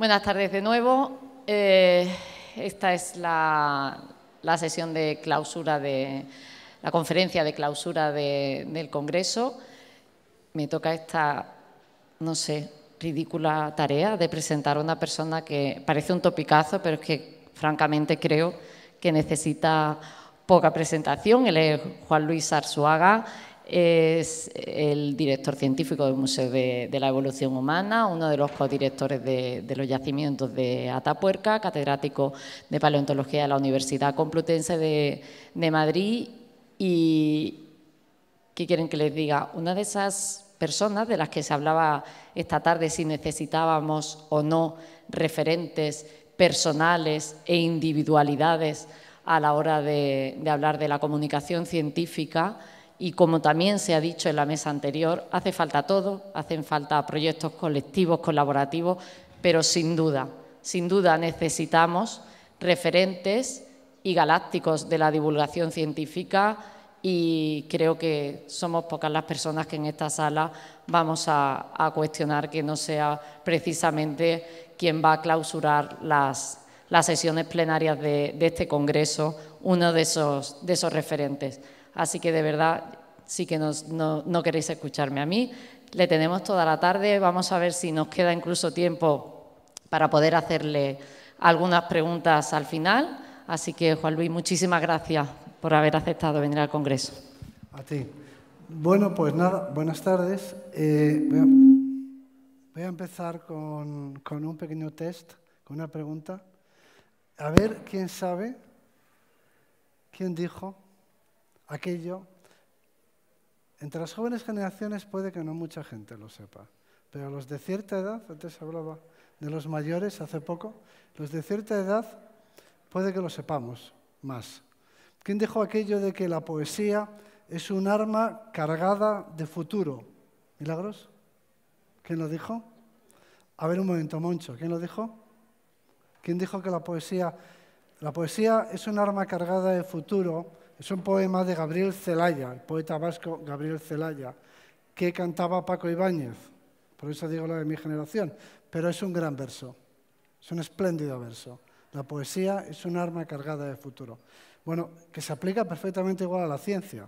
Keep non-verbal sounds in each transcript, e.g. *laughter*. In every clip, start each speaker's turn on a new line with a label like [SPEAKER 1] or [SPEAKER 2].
[SPEAKER 1] Buenas tardes de nuevo. Eh,
[SPEAKER 2] esta es la, sesión de clausura de la conferencia de clausura del Congreso. Me toca esta, no sé, ridícula tarea de presentar a una persona que parece un topicazo, pero es que francamente creo que necesita poca presentación. Él es Juan Luis Arzuaga es el director científico del Museo de, la Evolución Humana, uno de los codirectores de, de, los yacimientos de Atapuerca, catedrático de paleontología de la Universidad Complutense de, Madrid y, ¿qué quieren que les diga? Una de esas personas de las que se hablaba esta tarde si necesitábamos o no referentes personales e individualidades a la hora de hablar de la comunicación científica, y como también se ha dicho en la mesa anterior, hace falta todo, hacen falta proyectos colectivos, colaborativos, pero sin duda, sin duda necesitamos referentes y galácticos de la divulgación científica y creo que somos pocas las personas que en esta sala vamos a, cuestionar que no sea precisamente quien va a clausurar las, las sesiones plenarias de, este Congreso uno de esos, de esos referentes. Así que de verdad sí que no, no queréis escucharme a mí. Le tenemos toda la tarde, vamos a ver si nos queda incluso tiempo para poder hacerle algunas preguntas al final. Así que, Juan Luis, muchísimas gracias por haber aceptado venir al Congreso.
[SPEAKER 3] A ti. Bueno, pues nada, buenas tardes. Eh, voy, a, voy, a, empezar con, con, un pequeño test, con una pregunta. A ver, ¿quién sabe? ¿Quién dijo aquello entre las jóvenes generaciones puede que no mucha gente lo sepa, pero los de cierta edad, antes hablaba de los mayores hace poco, los de cierta edad puede que lo sepamos más. ¿Quién dijo aquello de que la poesía es un arma cargada de futuro? ¿Milagros? ¿Quién lo dijo? A ver un momento, Moncho, ¿quién lo dijo? ¿Quién dijo que la poesía, la poesía es un arma cargada de futuro es un poema de Gabriel Zelaya, el poeta vasco Gabriel Zelaya, que cantaba Paco Ibáñez. Por eso digo la de mi generación. Pero es un gran verso, es un espléndido verso. La poesía es un arma cargada de futuro. Bueno, que se aplica perfectamente igual a la ciencia.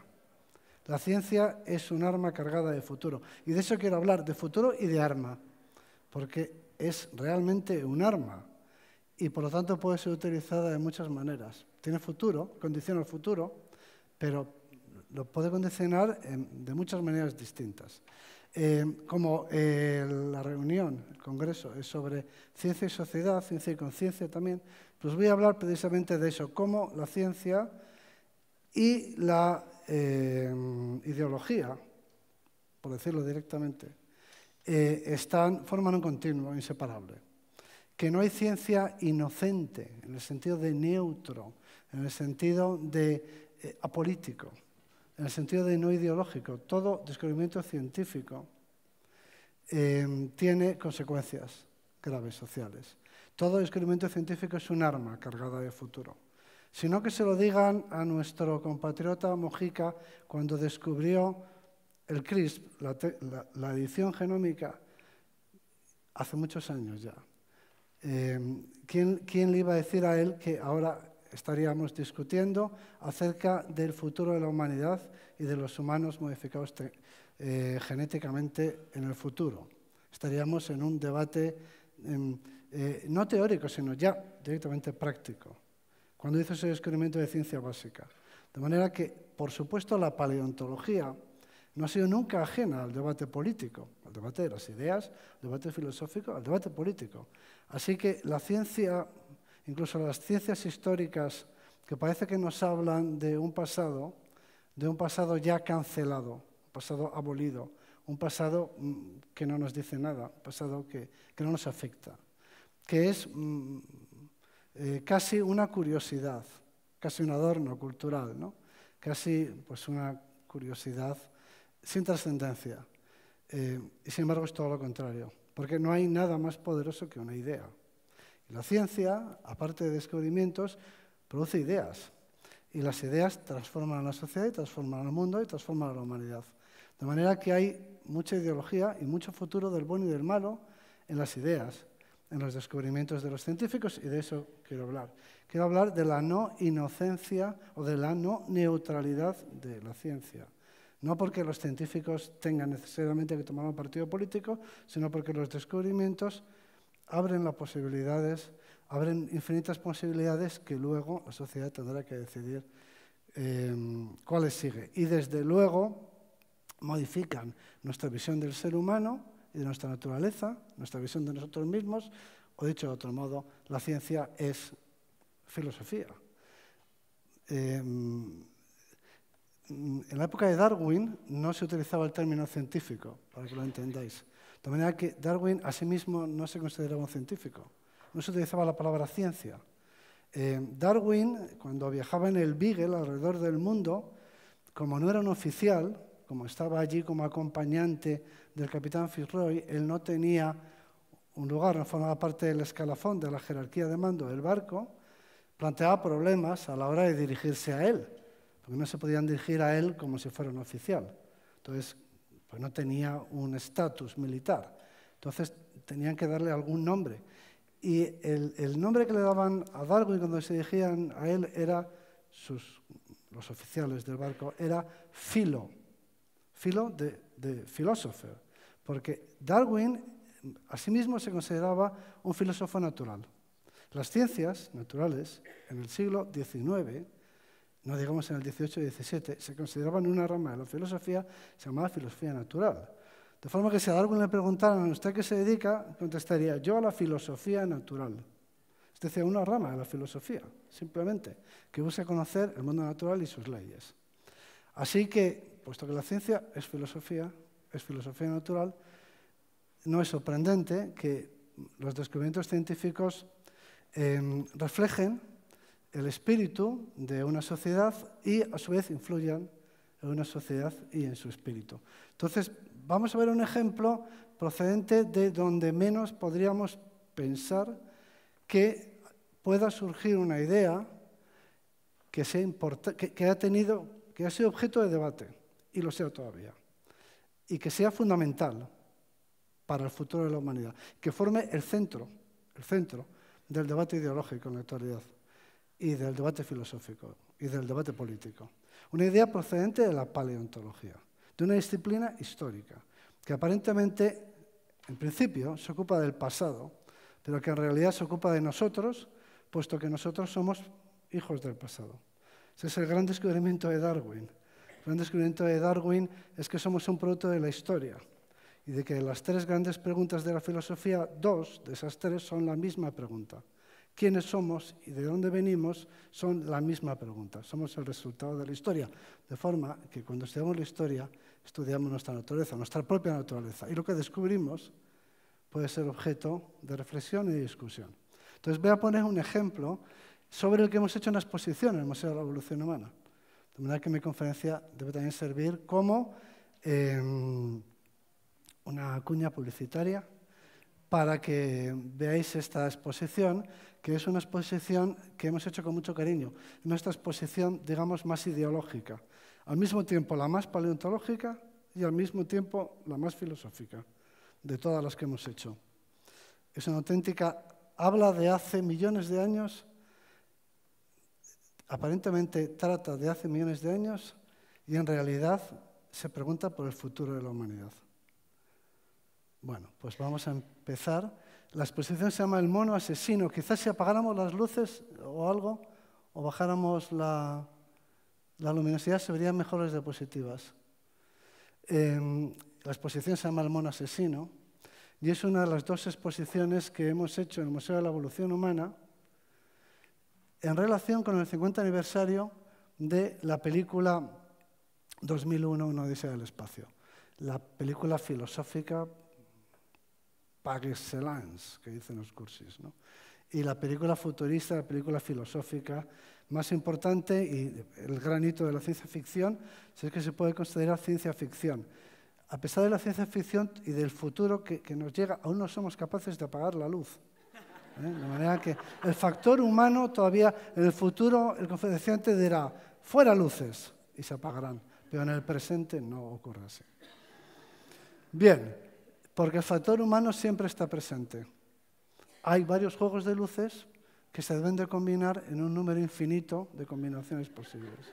[SPEAKER 3] La ciencia es un arma cargada de futuro. Y de eso quiero hablar, de futuro y de arma. Porque es realmente un arma. Y por lo tanto puede ser utilizada de muchas maneras. Tiene futuro, condiciona el futuro, pero lo puede condicionar em, de muchas maneras distintas. Em, como eh, la reunión, el congreso, es sobre ciencia y sociedad, ciencia y conciencia también, pues voy a hablar precisamente de eso, cómo la ciencia y la em, ideología, por decirlo directamente, eh, forman un continuo inseparable. Que no hay ciencia inocente, en el sentido de neutro, en el sentido de eh, apolítico, en el sentido de no ideológico. Todo descubrimiento científico eh, tiene consecuencias graves sociales. Todo descubrimiento científico es un arma cargada de futuro. Sino que se lo digan a nuestro compatriota Mojica cuando descubrió el CRISP, la, edición genómica, hace muchos años ya. Eh, ¿quién, ¿Quién le iba a decir a él que ahora estaríamos discutiendo acerca del futuro de la humanidad y de los humanos modificados eh, genéticamente en el futuro. Estaríamos en un debate em, eh, no teórico, sino ya directamente práctico, cuando hizo ese experimento de ciencia básica. De manera que, por supuesto, la paleontología no ha sido nunca ajena al debate político, al debate de las ideas, al debate filosófico, al debate político. Así que la ciencia Incluso las ciencias históricas que parece que nos hablan de un pasado, de un pasado ya cancelado, un pasado abolido, un pasado mm, que no nos dice nada, un pasado que, no nos afecta, que es mm, eh, casi una curiosidad, casi un adorno cultural, casi pues, una curiosidad sin trascendencia. Eh, y sin embargo es todo lo contrario, porque no hay nada más poderoso que una idea. La ciencia, aparte de descubrimientos, produce ideas. Y las ideas transforman a la sociedad, y transforman al mundo y transforman a la humanidad. De manera que hay mucha ideología y mucho futuro del bueno y del malo en las ideas, en los descubrimientos de los científicos, y de eso quiero hablar. Quiero hablar de la no inocencia o de la no neutralidad de la ciencia. No porque los científicos tengan necesariamente que tomar un partido político, sino porque los descubrimientos abren las posibilidades, abren infinitas posibilidades que luego la sociedad tendrá que decidir em, cuáles sigue. Y desde luego modifican nuestra visión del ser humano y de nuestra naturaleza, nuestra visión de nosotros mismos, o dicho de otro modo, la ciencia es filosofía. Em, en la época de Darwin no se utilizaba el término científico, para que lo entendáis. De manera que Darwin a sí mismo no se consideraba un científico, no se utilizaba la palabra ciencia. Eh, Darwin, cuando viajaba en el Beagle alrededor del mundo, como no era un oficial, como estaba allí como acompañante del capitán Fitzroy, él no tenía un lugar, no formaba parte del escalafón de la jerarquía de mando del barco, planteaba problemas a la hora de dirigirse a él, porque no se podían dirigir a él como si fuera un oficial. Entonces, pues no tenía un estatus militar. Entonces tenían que darle algún nombre. Y el, nombre que le daban a Darwin cuando se dirigían a él era, los oficiales del barco, era Filo, Filo de, de porque Darwin asimismo se consideraba un filósofo natural. Las ciencias naturales en el siglo XIX no digamos en el 18 y 17, se consideraban una rama de la filosofía llamada filosofía natural. De forma que si a alguien le preguntaran, ¿a usted qué se dedica? contestaría, yo a la filosofía natural. Es decir, una rama de la filosofía, simplemente, que busca conocer el mundo natural y sus leyes. Así que, puesto que la ciencia es filosofía, es filosofía natural, no es sorprendente que los descubrimientos científicos em, reflejen el espíritu de una sociedad y a su vez influyan en una sociedad y en su espíritu. Entonces, vamos a ver un ejemplo procedente de donde menos podríamos pensar que pueda surgir una idea que, sea ha tenido, que ha sido objeto de debate y lo sea todavía, y que sea fundamental para el futuro de la humanidad, que forme el centro, el centro del debate ideológico en la actualidad y del debate filosófico y del debate político. Una idea procedente de la paleontología, de una disciplina histórica, que aparentemente, en principio, se ocupa del pasado, pero que en realidad se ocupa de nosotros, puesto que nosotros somos hijos del pasado. Ese es el gran descubrimiento de Darwin. El gran descubrimiento de Darwin es que somos un producto de la historia y de que las tres grandes preguntas de la filosofía, dos de esas tres son la misma pregunta quiénes somos y de dónde venimos son la misma pregunta. Somos el resultado de la historia. De forma que cuando estudiamos la historia, estudiamos nuestra naturaleza, nuestra propia naturaleza. Y lo que descubrimos puede ser objeto de reflexión y discusión. Entonces voy a poner un ejemplo sobre el que hemos hecho una exposición en el Museo de la Evolución Humana. De manera que mi conferencia debe también servir como em, una cuña publicitaria para que veáis esta exposición, que es una exposición que hemos hecho con mucho cariño, nuestra exposición, digamos, más ideológica, al mismo tiempo la más paleontológica y al mismo tiempo la más filosófica de todas las que hemos hecho. Es una auténtica, habla de hace millones de años, aparentemente trata de hace millones de años y en realidad se pregunta por el futuro de la humanidad. Bueno, pues vamos a empezar empezar, la exposición se llama El mono asesino. Quizás si apagáramos las luces o algo, o bajáramos la, luminosidad, se verían mejores diapositivas. Em, la exposición se llama El mono asesino y es una de las dos exposiciones que hemos hecho en el Museo de la Evolución Humana en relación con el 50 aniversario de la película 2001, Una Odisea del Espacio, la película filosófica par excellence, que dicen los cursis. Y la película futurista, la película filosófica más importante y el gran hito de la ciencia ficción es que se puede considerar ciencia ficción. A pesar de la ciencia ficción y del futuro que, nos llega, aún no somos capaces de apagar la luz. ¿eh? De manera que el factor humano todavía, en el futuro, el conferenciante dirá, fuera luces, y se apagarán. Pero en el presente no ocurre así. Bien, porque el factor humano siempre está presente. Hay varios juegos de luces que se deben de combinar en un número infinito de combinaciones posibles.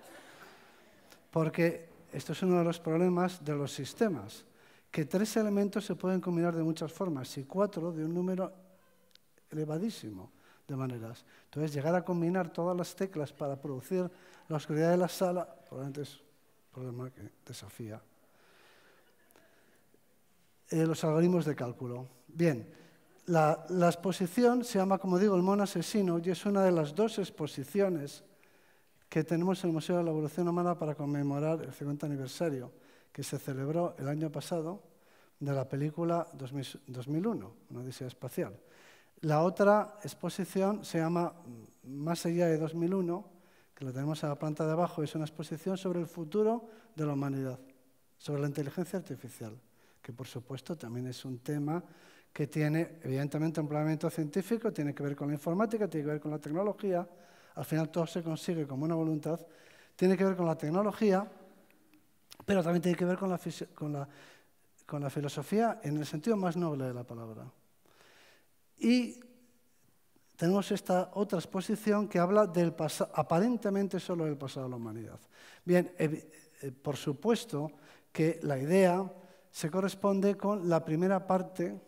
[SPEAKER 3] Porque esto es uno de los problemas de los sistemas, que tres elementos se pueden combinar de muchas formas y cuatro de un número elevadísimo de maneras. Entonces, llegar a combinar todas las teclas para producir la oscuridad de la sala probablemente es un problema que desafía eh, los algoritmos de cálculo. Bien, la, exposición se llama, como digo, el mono asesino y es una de las dos exposiciones que tenemos en el Museo de la Evolución Humana para conmemorar el 50 aniversario que se celebró el año pasado de la película 2001, una odisea espacial. La otra exposición se llama Más allá de 2001, que la tenemos a la planta de abajo, es una exposición sobre el futuro de la humanidad, sobre la inteligencia artificial que por supuesto también es un tema que tiene evidentemente un planteamiento científico, tiene que ver con la informática, tiene que ver con la tecnología, al final todo se consigue con buena voluntad, tiene que ver con la tecnología, pero también tiene que ver con la, filosofía en el sentido más noble de la palabra. Y tenemos esta otra exposición que habla del aparentemente solo del pasado de la humanidad. Bien, eh, por supuesto que la idea se corresponde con la primera parte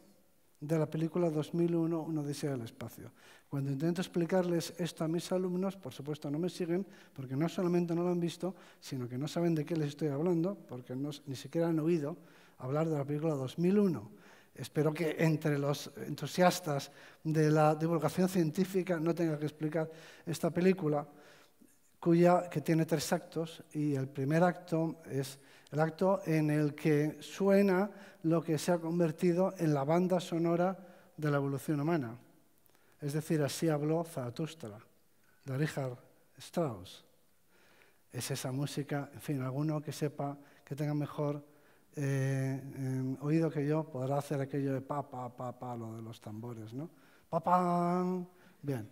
[SPEAKER 3] de la película 2001, Una Odisea del Espacio. Cuando intento explicarles esto a mis alumnos, por supuesto no me siguen, porque no solamente no lo han visto, sino que no saben de qué les estoy hablando, porque ni siquiera han oído hablar de la película 2001. Espero que entre los entusiastas de la divulgación científica no tenga que explicar esta película, cuya, que tiene tres actos, y el primer acto es el acto en el que suena lo que se ha convertido en la banda sonora de la evolución humana. Es decir, así habló Zarathustra de Richard Strauss. Es esa música, en fin, alguno que sepa, que tenga mejor eh, em, oído que yo, podrá hacer aquello de pa, pa, pa, lo de los tambores, ¿no? Pa, Bien,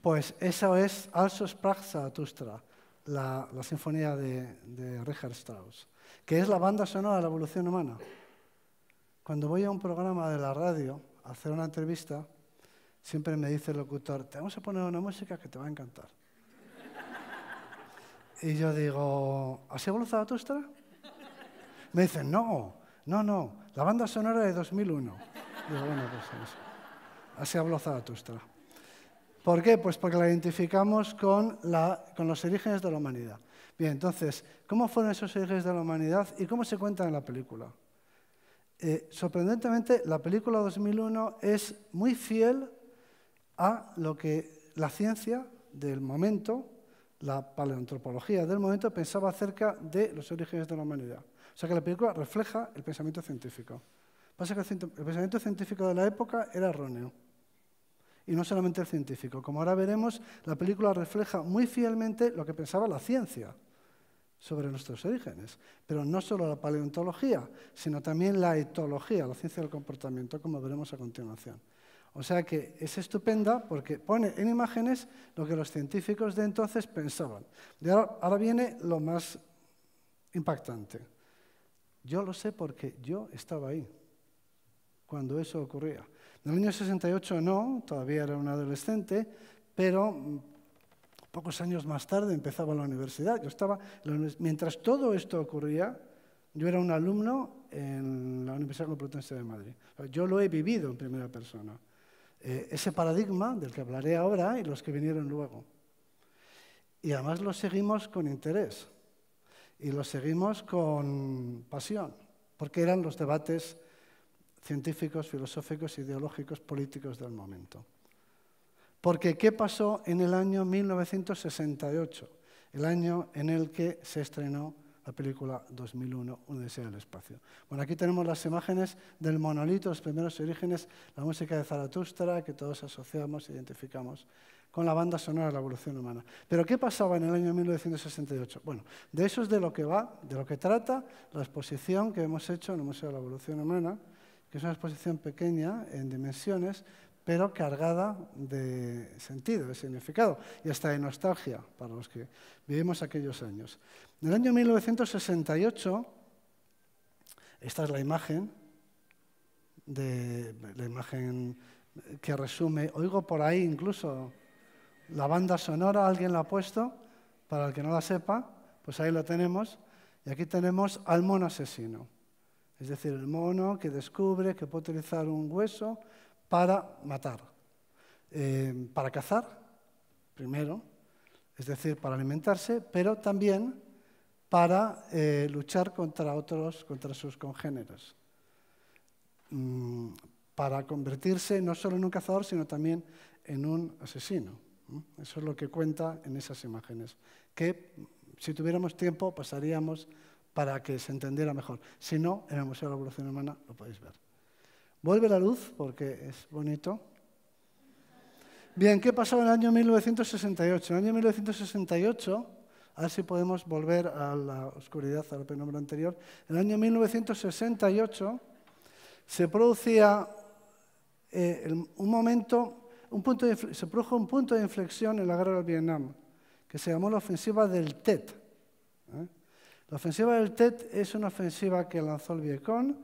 [SPEAKER 3] pues eso es Also Sprach Zaratustra, la, sinfonía de Richard Strauss que es la banda sonora de la evolución humana. Cuando voy a un programa de la radio a hacer una entrevista, siempre me dice el locutor, te vamos a poner una música que te va a encantar. y yo digo, ¿has evolucionado tu Me dicen, no, no, no, la banda sonora de 2001. Digo, bueno, pues eso. Así habló Zaratustra. ¿Por qué? Pues porque la identificamos con los orígenes de la humanidad. Bien, entonces, ¿cómo fueron esos orígenes de la humanidad y cómo se cuentan en la película? Eh, sorprendentemente, la película 2001 es muy fiel a lo que la ciencia del momento, la paleontropología del momento, pensaba acerca de los orígenes de la humanidad. O sea que la película refleja el pensamiento científico. Pasa que el pensamiento científico de la época era erróneo. Y no solamente el científico. Como ahora veremos, la película refleja muy fielmente lo que pensaba la ciencia sobre nuestros orígenes. Pero no solo la paleontología, sino también la etología, la ciencia del comportamiento, como veremos a continuación. O sea que es estupenda porque pone en imágenes lo que los científicos de entonces pensaban. de ahora, viene lo más impactante. Yo lo sé porque yo estaba ahí cuando eso ocurría. En el año 68 no, todavía era un adolescente, pero Pocos años más tarde empezaba la universidad. Yo estaba, mientras todo esto ocurría, yo era un alumno en la Universidad Complutense de Madrid. Yo lo he vivido en primera persona. Eh, ese paradigma del que hablaré ahora y los que vinieron luego. Y además lo seguimos con interés y lo seguimos con pasión, porque eran los debates científicos, filosóficos, ideológicos, políticos del momento. Porque ¿qué pasó en el año 1968? El año en el que se estrenó la película 2001, Un deseo del espacio. Bueno, aquí tenemos las imágenes del monolito, los primeros orígenes, la música de Zaratustra, que todos asociamos, identificamos con la banda sonora de la evolución humana. Pero ¿qué pasaba en el año 1968? Bueno, de eso es de lo que va, de lo que trata la exposición que hemos hecho en el Museo de la Evolución Humana, que es una exposición pequeña en dimensiones, pero cargada de sentido, de significado y hasta de nostalgia para los que vivimos aquellos años. En el año 1968, esta es la imagen, de, la imagen que resume, oigo por ahí incluso la banda sonora, alguien la ha puesto, para el que no la sepa, pues ahí lo tenemos, y aquí tenemos al mono asesino, es decir, el mono que descubre que puede utilizar un hueso para matar, eh, para cazar, primero, es decir, para alimentarse, pero también para eh, luchar contra otros, contra sus congéneres, mm, para convertirse no solo en un cazador, sino también en un asesino. Eso es lo que cuenta en esas imágenes, que mm, si tuviéramos tiempo pasaríamos para que se entendiera mejor. Si no, en el Museo de la Evolución Humana lo podéis ver. Vuelve la luz porque es bonito. Bien, ¿qué pasó en el año 1968? En el año 1968, a ver si podemos volver a la oscuridad, al penumbra anterior. En el año 1968 se producía eh, un momento, punto se produjo un punto de inflexión en la guerra del Vietnam, que se llamó la ofensiva del Tet. ¿eh? La ofensiva del Tet es una ofensiva que lanzó el Vietcong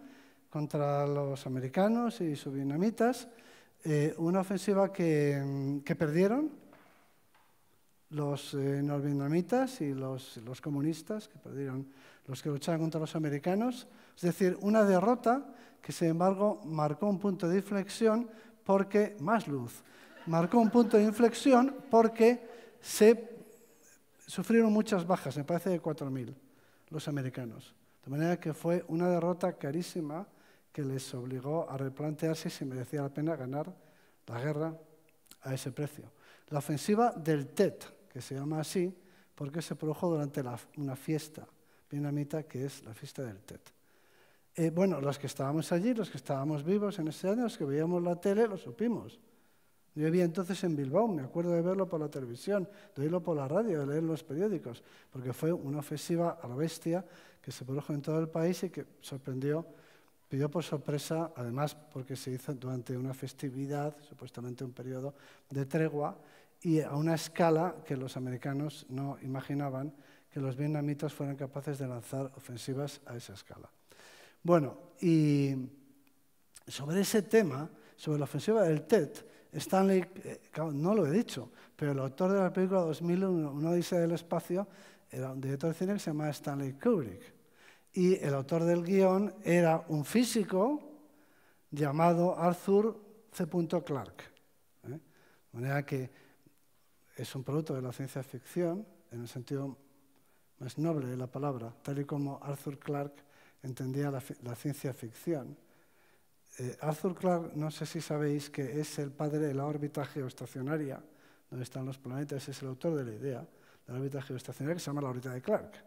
[SPEAKER 3] contra los americanos y sus vietnamitas, eh, una ofensiva mm, que, perdieron los eh, norvietnamitas y los, comunistas, que perdieron los que luchaban contra los americanos, es decir, una derrota que sin embargo marcó un punto de inflexión porque, más luz, marcó un punto de inflexión porque se sufrieron muchas bajas, me parece de 4.000 los americanos. De manera que fue una derrota carísima que les obligó a replantearse si merecía la pena ganar la guerra a ese precio. La ofensiva del Tet, que se llama así porque se produjo durante una fiesta vietnamita que es la fiesta del Tet. Eh, bueno, los que estábamos allí, los que estábamos vivos en ese año, los que veíamos la tele, lo supimos. Yo vivía entonces en Bilbao, me acuerdo de verlo por la televisión, de oírlo por la radio, de leer los periódicos, porque fue una ofensiva a la bestia que se produjo en todo el país y que sorprendió Pidió por sorpresa, además porque se hizo durante una festividad, supuestamente un periodo de tregua, y a una escala que los americanos no imaginaban que los vietnamitas fueran capaces de lanzar ofensivas a esa escala. Bueno, y sobre ese tema, sobre la ofensiva del TET, Stanley, eh, no lo he dicho, pero el autor de la película 2001, uno Odisea del Espacio, era un director de cine que se llamaba Stanley Kubrick y el autor del guión era un físico llamado Arthur C. Clarke. ¿eh? De manera que es un producto de la ciencia ficción en el sentido más noble de la palabra, tal y como Arthur Clarke entendía la, ciencia ficción. Eh, Arthur Clarke, no sé si sabéis que es el padre de la órbita geoestacionaria, donde están los planetas, es el autor de la idea de la órbita geoestacionaria que se llama la órbita de Clarke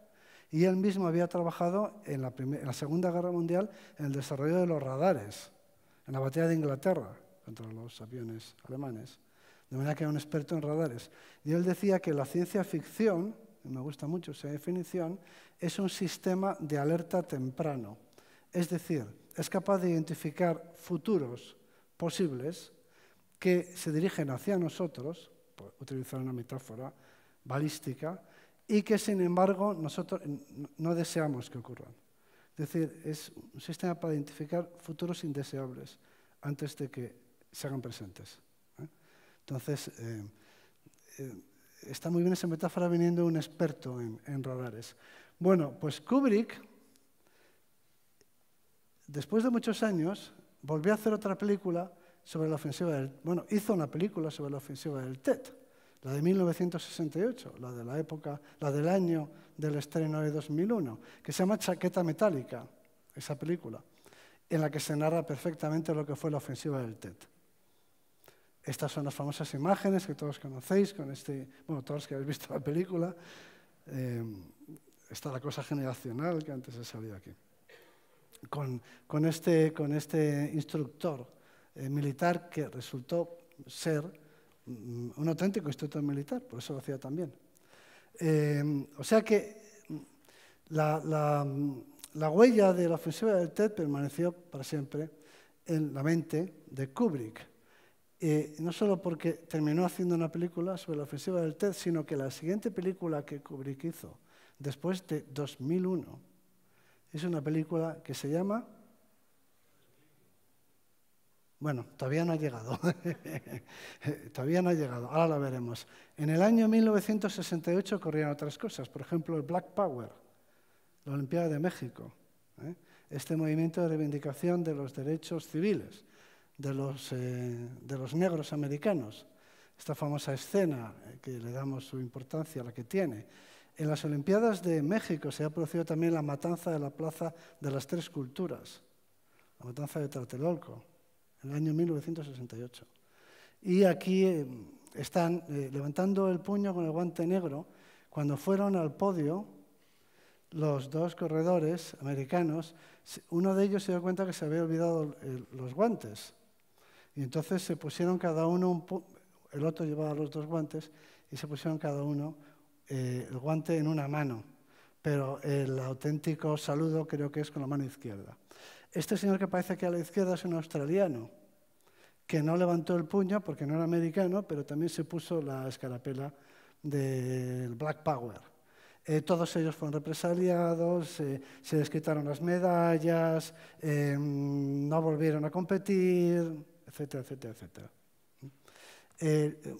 [SPEAKER 3] y él mismo había trabajado en la, Segunda Guerra Mundial en el desarrollo de los radares, en la batalla de Inglaterra contra los aviones alemanes. De manera que era un experto en radares. Y él decía que la ciencia ficción, me gusta mucho esa definición, es un sistema de alerta temprano. Es decir, es capaz de identificar futuros posibles que se dirigen hacia nosotros, por utilizar una metáfora balística, y que sin embargo nosotros no deseamos que ocurran. Es decir, es un sistema para identificar futuros indeseables antes de que se hagan presentes. ¿eh? Entonces, eh, eh, está muy bien esa metáfora viniendo de un experto en, en Bueno, pues Kubrick, después de muchos años, volvió a hacer otra película sobre la ofensiva del... Bueno, hizo una película sobre la ofensiva del TET la de 1968, la de la época, la del año del estreno de 2001, que se llama Chaqueta Metálica, esa película, en la que se narra perfectamente lo que fue la ofensiva del TET. Estas son las famosas imágenes que todos conocéis, con este, bueno, todos los que habéis visto la película. Eh, está la cosa generacional que antes ha salido aquí. Con, este, con este instructor eh, militar que resultó ser Mm, un auténtico instructor militar, por eso lo hacía también. Eh, o sea que mm, mm, la, huella de la ofensiva del TED permaneció para siempre en la mente de Kubrick. Eh, no solo porque terminó haciendo una película sobre la ofensiva del TED, sino que la siguiente película que Kubrick hizo, después de 2001, es una película que se llama bueno, todavía no ha llegado. *laughs* todavía no ha llegado. Ahora la veremos. En el año 1968 corrían otras cosas. Por ejemplo, el Black Power, la Olimpiada de México. ¿eh? Este movimiento de reivindicación de los derechos civiles de los, eh, de los negros americanos. Esta famosa escena eh, que le damos su importancia, a la que tiene. En las Olimpiadas de México se ha producido también la matanza de la Plaza de las Tres Culturas, la matanza de Tlatelolco en el año 1968. Y aquí eh, están eh, levantando el puño con el guante negro cuando fueron al podio los dos corredores americanos, uno de ellos se dio cuenta que se había olvidado los guantes. Y entonces se pusieron cada uno, el otro llevaba los dos guantes, y se pusieron cada uno eh, el guante en una mano. Pero el auténtico saludo creo que es con la mano izquierda. Este señor que aparece aquí a la izquierda es un australiano, que no levantó el puño porque no era americano, pero también se puso la escarapela del Black Power. Eh, todos ellos fueron represaliados, eh, se les quitaron las medallas, eh, no volvieron a competir, etcétera, etcétera, etcétera.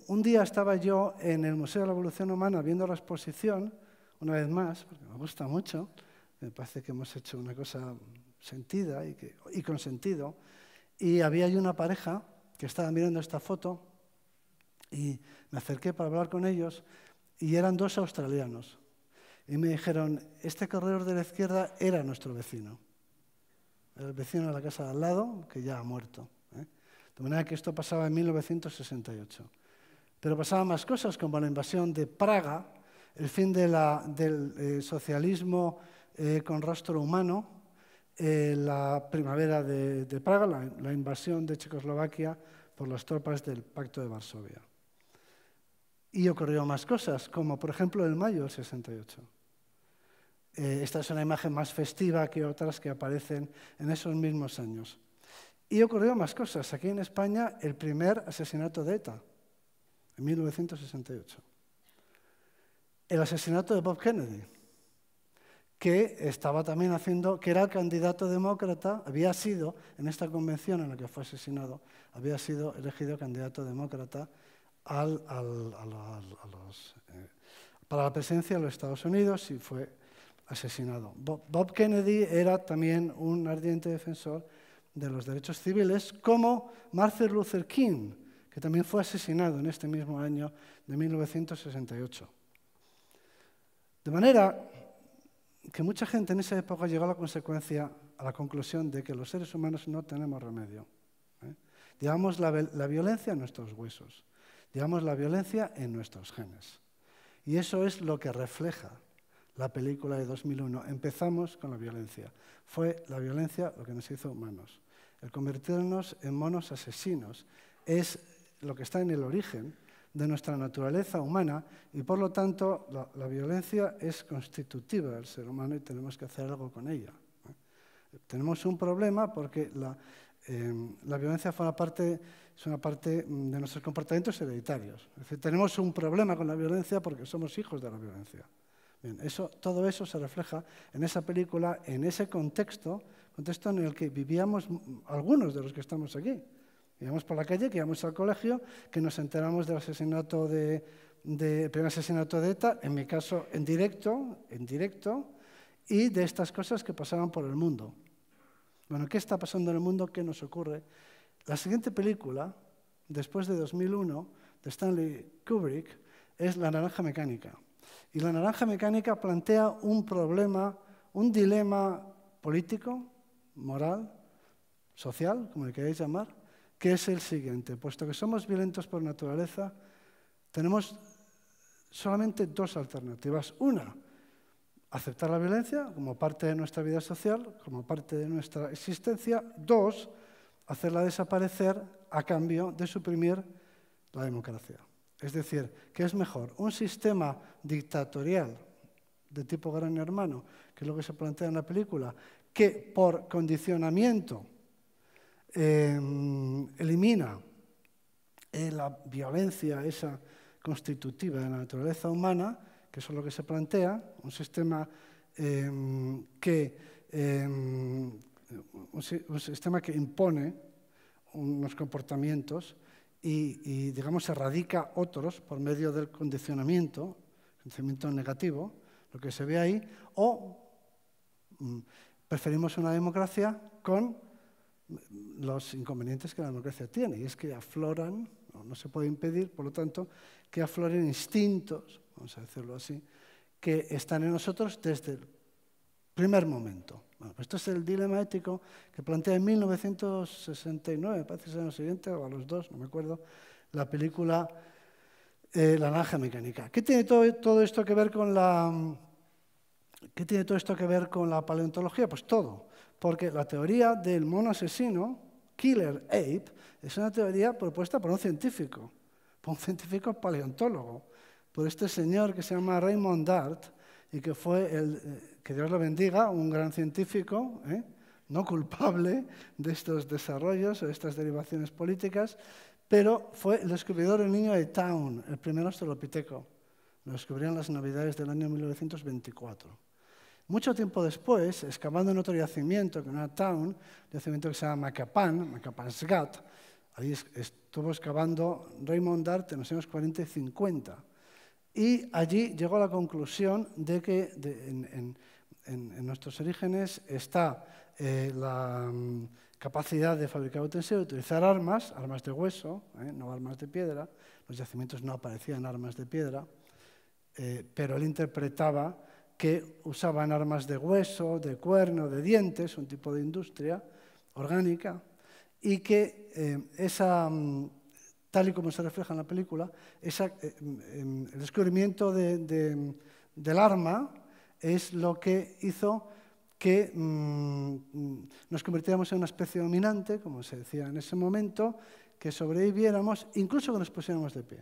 [SPEAKER 3] un día estaba yo en el Museo de la Evolución Humana viendo la exposición, una vez más, porque me gusta mucho, me parece que hemos hecho una cosa sentida y, con sentido. Y había ahí una pareja que estaba mirando esta foto y me acerqué para hablar con ellos y eran dos australianos. Y me dijeron, este corredor de la izquierda era nuestro vecino, el vecino de la casa de al lado, que ya ha muerto. ¿eh? De manera que esto pasaba en 1968. Pero pasaban más cosas, como la invasión de Praga, el fin del eh, socialismo eh, con rostro humano, eh, la primavera de, Praga, la, invasión de Checoslovaquia por las tropas del Pacto de Varsovia. Y ocurrió más cosas, como por ejemplo el mayo del 68. Eh, esta es una imagen más festiva que otras que aparecen en esos mismos años. Y ocurrió más cosas. Aquí en España, el primer asesinato de ETA, en 1968. El asesinato de Bob Kennedy que estaba también haciendo, que era candidato demócrata, había sido, en esta convención en la que fue asesinado, había sido elegido candidato demócrata eh, para la presencia de los Estados Unidos y fue asesinado. Bob, Bob Kennedy era también un ardiente defensor de los derechos civiles, como Martin Luther King, que también fue asesinado en este mismo año de 1968. De manera que mucha gente en esa época llegó a la consecuencia, a la conclusión de que los seres humanos no tenemos remedio. ¿eh? Llevamos la, la violencia en nuestros huesos, llevamos la violencia en nuestros genes. Y eso es lo que refleja la película de 2001. Empezamos con la violencia. Fue la violencia lo que nos hizo humanos. El convertirnos en monos asesinos es lo que está en el origen de nuestra naturaleza humana y por lo tanto la, violencia es constitutiva del ser humano y tenemos que hacer algo con ella. Tenemos un problema porque em, la, violencia forma parte, es una parte mm, de nuestros comportamientos hereditarios. decir, tenemos un problema con la violencia porque somos hijos de la violencia. eso, todo eso se refleja en esa película, en ese contexto, contexto en el que vivíamos mm, algunos de los que estamos aquí íbamos por la calle, que íbamos al colegio, que nos enteramos del asesinato de, primer asesinato de ETA, en mi caso en directo, en directo, y de estas cosas que pasaban por el mundo. Bueno, ¿qué está pasando en el mundo? ¿Qué nos ocurre? La siguiente película, después de 2001, de Stanley Kubrick, es La Naranja Mecánica. Y La Naranja Mecánica plantea un problema, un dilema político, moral, social, como le queráis llamar, que es el siguiente. Puesto que somos violentos por naturaleza, tenemos solamente dos alternativas. Una, aceptar la violencia como parte de nuestra vida social, como parte de nuestra existencia. Dos, hacerla desaparecer a cambio de suprimir la democracia. Es decir, que es mejor un sistema dictatorial de tipo gran hermano, que es lo que se plantea en la película, que por condicionamiento Em, elimina eh, la violencia esa constitutiva de la naturaleza humana, que es lo que se plantea, un sistema em, que em, sistema que impone unos comportamientos y, digamos, erradica otros por medio del condicionamiento, condicionamiento negativo, lo que se ve ahí, o mm, preferimos una democracia con los inconvenientes que la democracia tiene, y es que afloran, no, se puede impedir, por lo tanto, que afloren instintos, vamos a decirlo así, que están en nosotros desde el primer momento. Bueno, pues esto es el dilema ético que plantea en 1969, parece ser el año siguiente, o a los dos, no me acuerdo, la película eh, La naranja mecánica. ¿Qué tiene todo esto que ver con la... ¿Qué tiene todo esto que ver con la paleontología? Pues todo. Porque la teoría del mono asesino, Killer Ape, es una teoría propuesta por un científico, por un científico paleontólogo, por este señor que se llama Raymond Dart y que fue, el, eh, que Dios lo bendiga, un gran científico, ¿eh? no culpable de estos desarrollos o de estas derivaciones políticas, pero fue el descubridor del niño de Town, el primer australopiteco. Lo descubrieron las navidades del año 1924. Mucho tiempo después, excavando en otro yacimiento, que en una town, un yacimiento que se llama Macapán, Macapansgat, ahí estuvo excavando Raymond Dart en los años 40 y 50. Y allí llegó a la conclusión de que en, nuestros orígenes está eh, la mm, capacidad de fabricar utensilios, de utilizar armas, armas de hueso, eh, no armas de piedra. Los yacimientos no aparecían armas de piedra, eh, pero él interpretaba que usaban armas de hueso, de cuerno, de dientes, un tipo de industria orgánica, y que eh, esa, mm, tal y como se refleja en la película, esa, eh, mm, el descubrimiento del arma es lo que hizo que mm, nos convirtiéramos en una especie dominante, como se decía en ese momento, que sobreviviéramos, incluso que nos pusiéramos de pie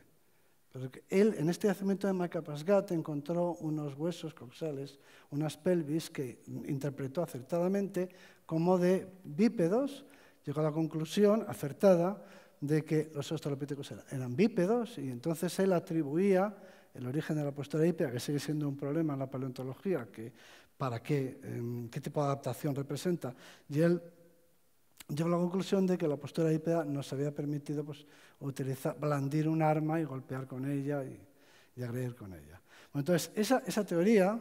[SPEAKER 3] él en este yacimiento de Macapasgat encontró unos huesos coxales, unas pelvis que interpretó acertadamente como de bípedos. Llegó a la conclusión acertada de que los australopithecus eran bípedos y entonces él atribuía el origen de la postura que sigue siendo un problema en la paleontología, que para qué, em, qué tipo de adaptación representa. Y él llegó a la conclusión de que la postura IPA nos había permitido pues, blandir un arma y golpear con ella y, agredir con ella. entonces, esa, teoría,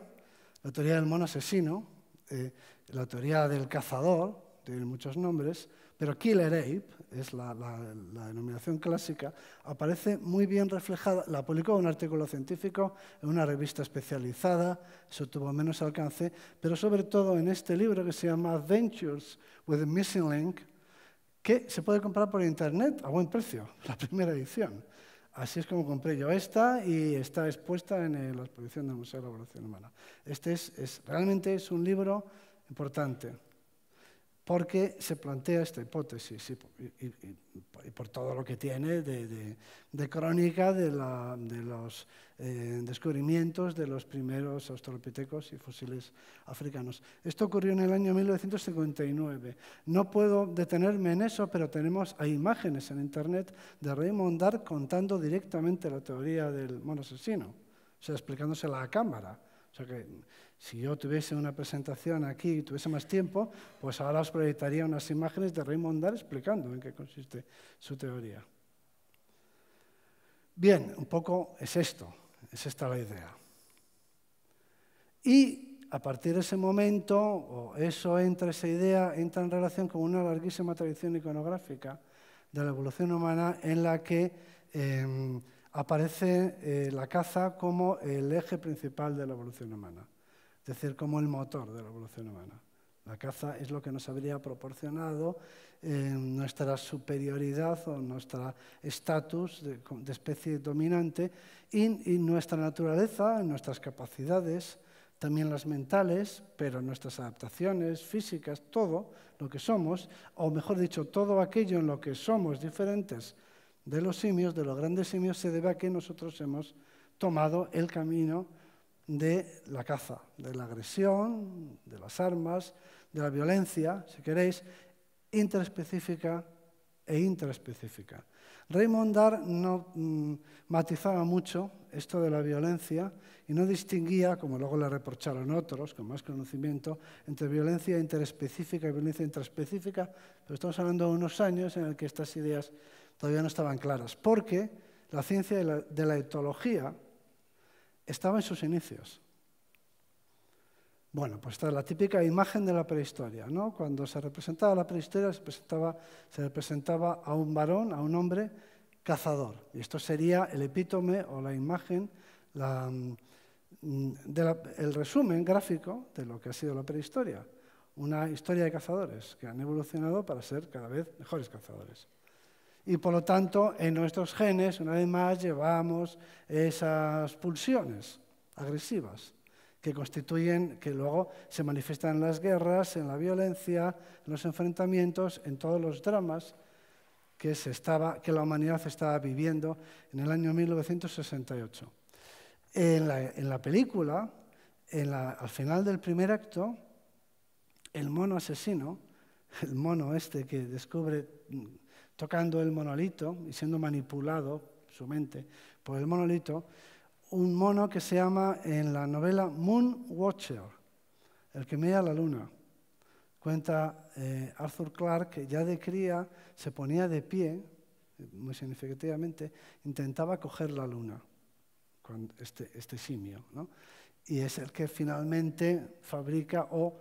[SPEAKER 3] la teoría del mono asesino, eh, la teoría del cazador, tiene muchos nombres, pero Killer Ape, es la, denominación clásica, aparece muy bien reflejada, la publicó un artículo científico en una revista especializada, eso tuvo menos alcance, pero sobre todo en este libro que se llama Adventures with a Missing Link, que se puede comprar por internet a buen precio, *laughs* la primera edición. Así es como compré yo esta y está expuesta en la exposición del Museo de la Evolución Humana. Este es, realmente es un libro importante porque se plantea esta hipótesis y, por todo lo que tiene de, de crónica de, los eh, descubrimientos de los primeros australopitecos y fósiles africanos. Esto ocurrió en el año 1959. No puedo detenerme en eso, pero tenemos hay imágenes en Internet de Raymond Dart contando directamente la teoría del mono asesino, o sea, explicándosela a cámara. O sea que si yo tuviese una presentación aquí y tuviese más tiempo, pues ahora os proyectaría unas imágenes de Raymond Dar explicando en qué consiste su teoría. Bien, un poco es esto, es esta la idea. Y a partir de ese momento, o eso entra, esa idea entra en relación con una larguísima tradición iconográfica de la evolución humana en la que em, aparece eh, la caza como el eje principal de la evolución humana decir, como el motor de la evolución humana. La caza es lo que nos habría proporcionado eh, nuestra superioridad o nuestro estatus de, especie dominante y, y, nuestra naturaleza, nuestras capacidades, también las mentales, pero nuestras adaptaciones físicas, todo lo que somos, o mejor dicho, todo aquello en lo que somos diferentes de los simios, de los grandes simios, se debe a que nosotros hemos tomado el camino de la caza, de la agresión, de las armas, de la violencia, si queréis, interespecífica e intraespecífica. Raymond Dar no mm, matizaba mucho esto de la violencia y no distinguía, como luego le reprocharon otros con más conocimiento, entre violencia interespecífica y violencia intraespecífica, pero estamos hablando de unos años en los que estas ideas todavía no estaban claras, porque la ciencia de la etología, estaba en sus inicios. Bueno, pues está la típica imagen de la prehistoria, ¿no? Cuando se representaba la prehistoria se, representaba a un varón, a un hombre cazador. Y esto sería el epítome o la imagen, mm, el resumen gráfico de lo que ha sido la prehistoria. Una historia de cazadores que han evolucionado para ser cada vez mejores cazadores y por lo tanto en nuestros genes, una vez más, llevamos esas pulsiones agresivas que constituyen, que luego se manifiestan en las guerras, en la violencia, en los enfrentamientos, en todos los dramas que, que la humanidad estaba viviendo en el año 1968. En la, película, al final del primer acto, el mono asesino, el mono este que descubre tocando el monolito y siendo manipulado, su mente, por el monolito, un mono que se llama en la novela Moon Watcher, el que mira la luna. Cuenta eh, Arthur Clark que ya de cría se ponía de pie, muy significativamente, intentaba coger la luna, con este, este simio, y es el que finalmente fabrica o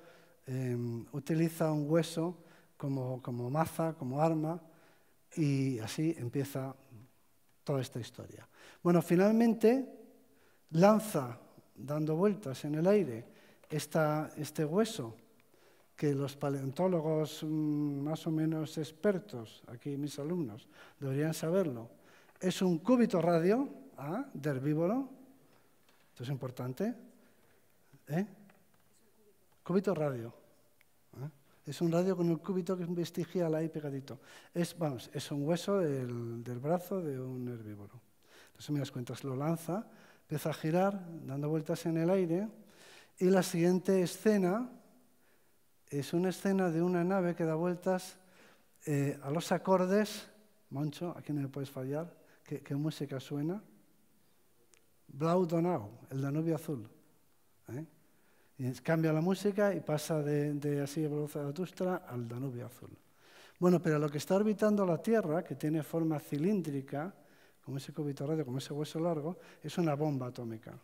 [SPEAKER 3] em, utiliza un hueso como maza, como arma, y así empieza toda esta historia. Bueno, finalmente lanza, dando vueltas en el aire, este hueso que los paleontólogos mm, más o menos expertos, aquí mis alumnos, deberían saberlo. Es un cúbito radio ¿ah? de herbívoro, esto es importante. ¿Eh? Cúbito radio. Es un radio con el cúbito que es un vestigial ahí pegadito. Es, vamos, es un hueso del, brazo de un herbívoro. Entonces, me das cuentas, lo lanza, empieza a girar, dando vueltas en el aire, y la siguiente escena es una escena de una nave que da vueltas eh, a los acordes. Moncho, aquí no me puedes fallar. ¿Qué, música suena? Blau Donau, el Danubio Azul. ¿eh? Cambia la música y pasa de, de así de Zaratustra al Danubio azul. Bueno, pero lo que está orbitando la Tierra, que tiene forma cilíndrica, como ese cubito radio, como ese hueso largo, es una bomba atómica.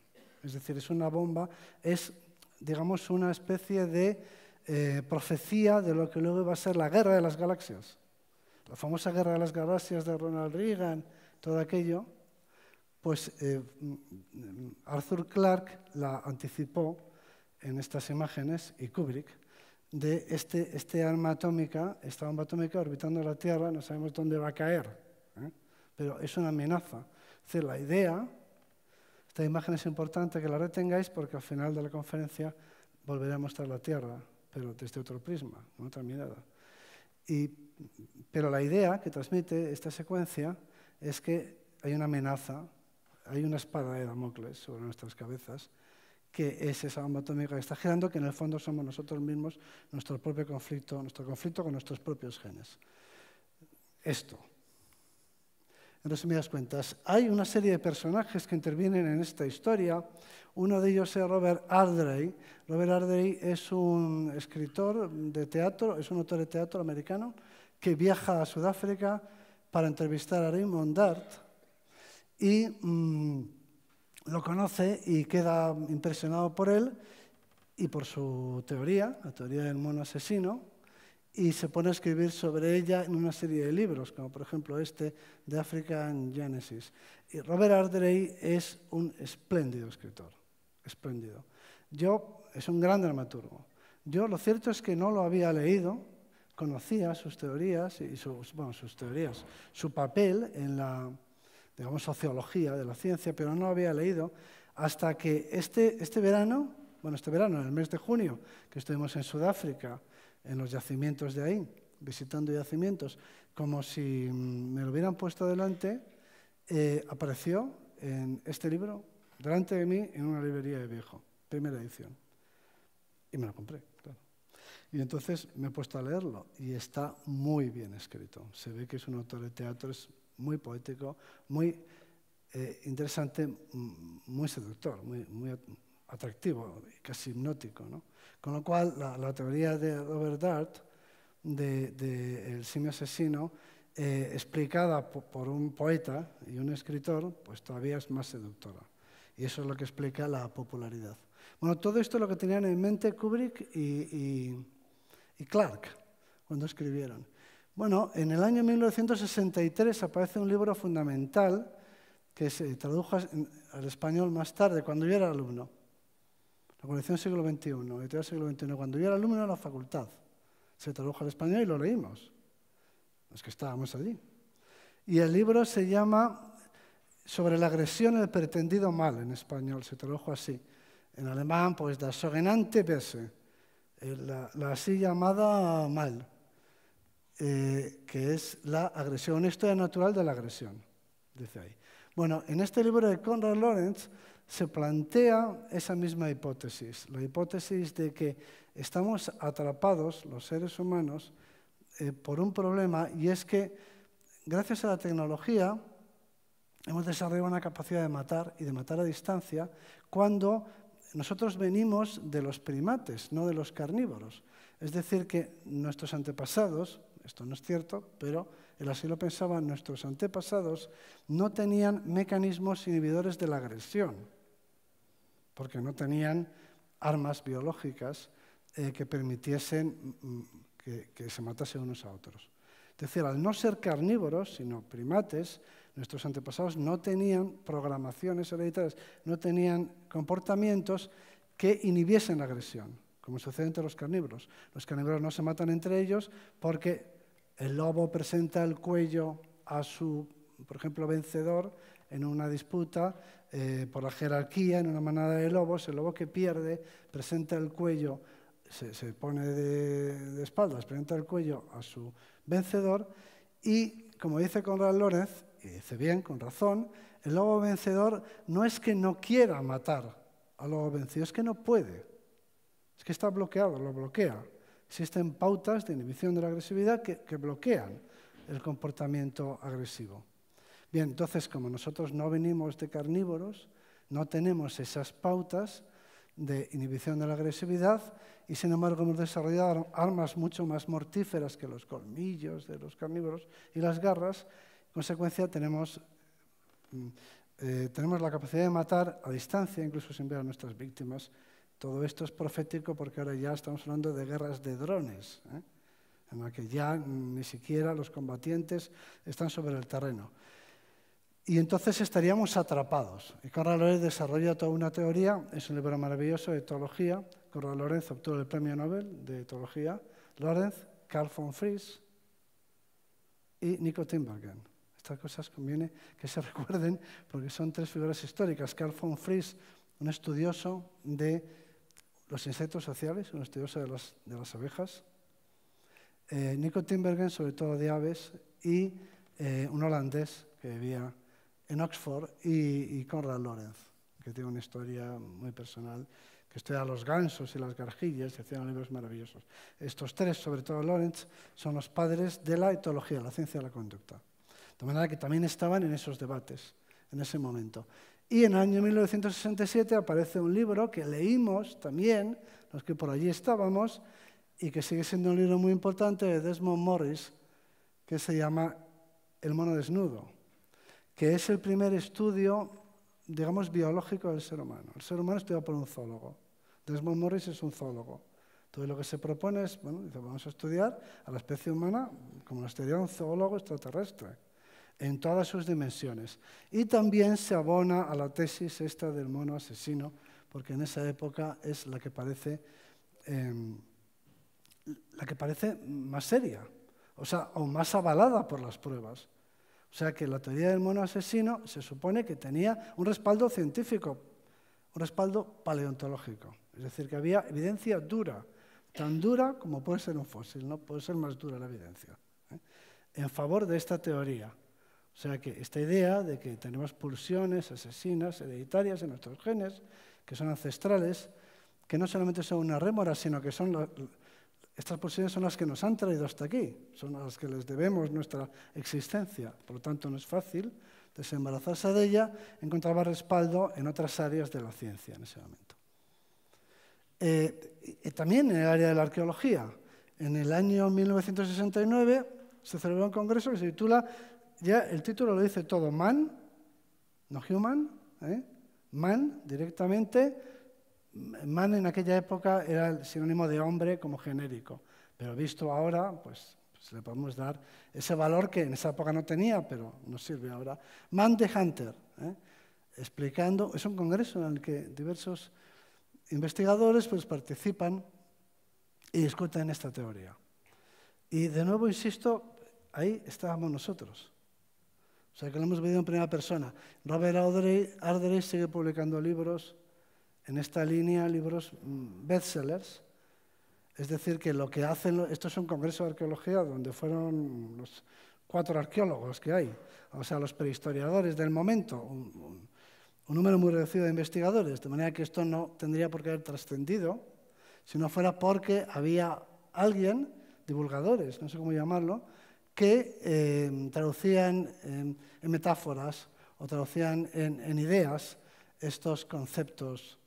[SPEAKER 3] Es decir, es una bomba, es, digamos, una especie de eh, profecía de lo que luego va a ser la guerra de las galaxias. La famosa guerra de las galaxias de Ronald Reagan, todo aquello, pues eh, mm, mm, Arthur Clarke la anticipó en estas imágenes y Kubrick de este, este, arma atómica, esta bomba atómica orbitando la Tierra, no sabemos dónde va a caer, ¿eh? pero es una amenaza. Es la idea, esta imagen es importante que la retengáis porque al final de la conferencia volveré a mostrar la Tierra, pero desde otro prisma, con otra mirada. Y, pero la idea que transmite esta secuencia es que hay una amenaza, hay una espada de Damocles sobre nuestras cabezas que es esa bomba atómica que está girando, que en el fondo somos nosotros mismos, nuestro propio conflicto, nuestro conflicto con nuestros propios genes. Esto. En resumidas cuentas, hay una serie de personajes que intervienen en esta historia. Uno de ellos es Robert Ardrey. Robert Ardrey es un escritor de teatro, es un autor de teatro americano que viaja a Sudáfrica para entrevistar a Raymond Dart y mm, lo conoce y queda impresionado por él y por su teoría, la teoría del mono asesino, y se pone a escribir sobre ella en una serie de libros, como por ejemplo este de African Genesis. Y Robert Ardrey es un espléndido escritor, espléndido. Yo, es un gran dramaturgo. Yo lo cierto es que no lo había leído, conocía sus teorías y sus, bueno, sus teorías, su papel en la, digamos, sociología de la ciencia, pero no había leído hasta que este, este verano, bueno, este verano, en el mes de junio, que estuvimos en Sudáfrica, en los yacimientos de ahí, visitando yacimientos, como si mm, me lo hubieran puesto delante, eh, apareció en este libro, delante de mí, en una librería de viejo, primera edición. Y me lo compré, claro. Y entonces me he puesto a leerlo y está muy bien escrito. Se ve que es un autor de teatro, muy poético, muy eh, interesante, muy seductor, muy, atractivo, casi hipnótico. ¿no? Con lo cual, la, teoría de Robert Dart del de, simio asesino, eh, explicada por, un poeta y un escritor, pues todavía es más seductora. Y eso es lo que explica la popularidad. Bueno, todo esto es lo que tenían en mente Kubrick y, y, y Clark cuando escribieron. Bueno, en el año 1963 aparece un libro fundamental que se tradujo al español más tarde, cuando yo era alumno. La colección siglo XXI, editorial siglo XXI, cuando yo era alumno en la facultad. Se tradujo al español y lo leímos. Los que estábamos allí. Y el libro se llama Sobre la agresión el pretendido mal, en español, se tradujo así. En alemán, pues, das sogenannte Besse, eh, la así llamada mal. Eh, que es la agresión, historia natural de la agresión, dice ahí. Bueno, en este libro de Conrad Lawrence se plantea esa misma hipótesis, la hipótesis de que estamos atrapados, los seres humanos, eh, por un problema y es que gracias a la tecnología hemos desarrollado una capacidad de matar y de matar a distancia cuando nosotros venimos de los primates, no de los carnívoros. Es decir, que nuestros antepasados, esto no es cierto, pero el así lo pensaba, nuestros antepasados, no tenían mecanismos inhibidores de la agresión, porque no tenían armas biológicas eh, que permitiesen mm, mm, que, se matasen unos a otros. Es decir, al no ser carnívoros, sino primates, nuestros antepasados no tenían programaciones hereditarias, no tenían comportamientos que inhibiesen la agresión, como sucede entre los carnívoros. Los carnívoros no se matan entre ellos porque el lobo presenta el cuello a su, por ejemplo, vencedor en una disputa eh, por la jerarquía, en una manada de lobos. El lobo que pierde presenta el cuello, se, pone de, de, espaldas, presenta el cuello a su vencedor y, como dice Conrad Lorenz, y dice bien, con razón, el lobo vencedor no es que no quiera matar al lobo vencido, es que no puede. Es que está bloqueado, lo bloquea. Existen pautas de inhibición de la agresividad que, bloquean el comportamiento agresivo. Bien, entonces como nosotros no venimos de carnívoros, no tenemos esas pautas de inhibición de la agresividad y sin embargo hemos desarrollado armas mucho más mortíferas que los colmillos de los carnívoros y las garras. En consecuencia tenemos, mm, eh, tenemos la capacidad de matar a distancia, incluso sin ver a nuestras víctimas todo esto es profético porque ahora ya estamos hablando de guerras de drones, ¿eh? en la que ya ni siquiera los combatientes están sobre el terreno. Y entonces estaríamos atrapados. Y Corral Lorenz desarrolla toda una teoría, es un libro maravilloso de etología. Corral Lorenz obtuvo el premio Nobel de Etología. Lorenz, Carl von Fries y Nico Timbergen. Estas cosas conviene que se *laughs* recuerden porque son tres figuras históricas. Carl von Fries, un estudioso de los insectos sociales, un estudioso de las, abejas, eh, Nico Timbergen, sobre todo de aves, y eh, un holandés que vivía en Oxford, y, y, Conrad Lorenz, que tiene una historia muy personal, que estudia los gansos y las garjillas, y hacían libros maravillosos. Estos tres, sobre todo Lorenz, son los padres de la etología, la ciencia de la conducta. De manera que también estaban en esos debates en ese momento. Y en el año 1967 aparece un libro que leímos también, los que por allí estábamos, y que sigue siendo un libro muy importante de Desmond Morris, que se llama El mono desnudo, que es el primer estudio, digamos, biológico del ser humano. El ser humano estudia por un zoólogo. Desmond Morris es un zoólogo. Entonces lo que se propone es, bueno, dice, vamos a estudiar a la especie humana como lo estudiaría un zoólogo extraterrestre en todas sus dimensiones. Y también se abona a la tesis esta del mono asesino, porque en esa época es la que parece, em, la que parece más seria, o sea, o más avalada por las pruebas. O sea que la teoría del mono asesino se supone que tenía un respaldo científico, un respaldo paleontológico. Es decir, que había evidencia dura, tan dura como puede ser un fósil, no puede ser más dura la evidencia, ¿eh? en favor de esta teoría. O sea que esta idea de que tenemos pulsiones asesinas, hereditarias en nuestros genes, que son ancestrales, que no solamente son una rémora, sino que son estas pulsiones son las que nos han traído hasta aquí, son a las que les debemos nuestra existencia. Por lo tanto, no es fácil desembarazarse de ella, encontraba respaldo en otras áreas de la ciencia en ese momento. Eh, y también en el área de la arqueología. En el año 1969 se celebró un congreso que se titula ya el título lo dice todo, man, no human, ¿eh? man directamente, man en aquella época era el sinónimo de hombre como genérico, pero visto ahora, pues, pues, le podemos dar ese valor que en esa época no tenía, pero nos sirve ahora. Man de Hunter, ¿eh? explicando, es un congreso en el que diversos investigadores pues, participan y discuten esta teoría. Y de nuevo, insisto, ahí estábamos nosotros. O sea que lo hemos vivido en primera persona. Robert Ardrey sigue publicando libros en esta línea, libros mm, bestsellers. Es decir, que lo que hacen, esto es un congreso de arqueología donde fueron los cuatro arqueólogos que hay, o sea, los prehistoriadores del momento, un, un número muy reducido de investigadores, de manera que esto no tendría por qué haber trascendido si no fuera porque había alguien, divulgadores, no sé cómo llamarlo, que em, traducían en, metáforas o traducían en, ideas estos conceptos,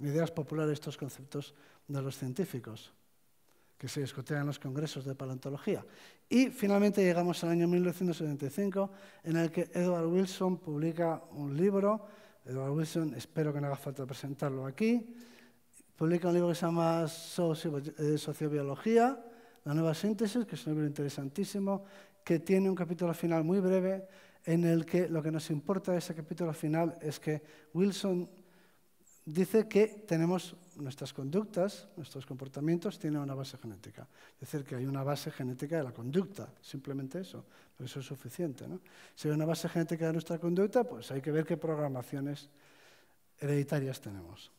[SPEAKER 3] ideas populares, estos conceptos de los científicos que se discutían en los congresos de paleontología. Y finalmente llegamos al año 1975, en el que Edward Wilson publica un libro, Edward Wilson, espero que no haga falta presentarlo aquí, publica un libro que se llama eh, Sociobiología, la nueva síntesis, que es un libro interesantísimo, que tiene un capítulo final muy breve, en el que lo que nos importa de ese capítulo final es que Wilson dice que tenemos nuestras conductas, nuestros comportamientos tienen una base genética. Es decir, que hay una base genética de la conducta, simplemente eso, pero eso es suficiente. Si hay una base genética de nuestra conducta, pues hay que ver qué programaciones hereditarias tenemos.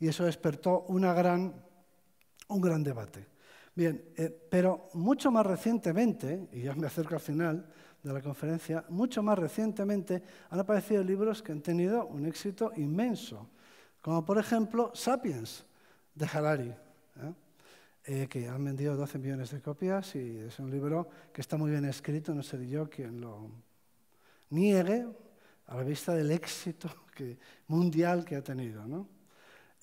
[SPEAKER 3] Y eso despertó un gran debate. Bien, eh, pero mucho más recientemente, y ya me acerco al final de la conferencia, mucho más recientemente han aparecido libros que han tenido un éxito inmenso, como por ejemplo Sapiens de Harari, ¿eh? Eh, que han vendido 12 millones de copias y es un libro que está muy bien escrito, no seré yo quien lo niegue a la vista del éxito mundial que ha tenido.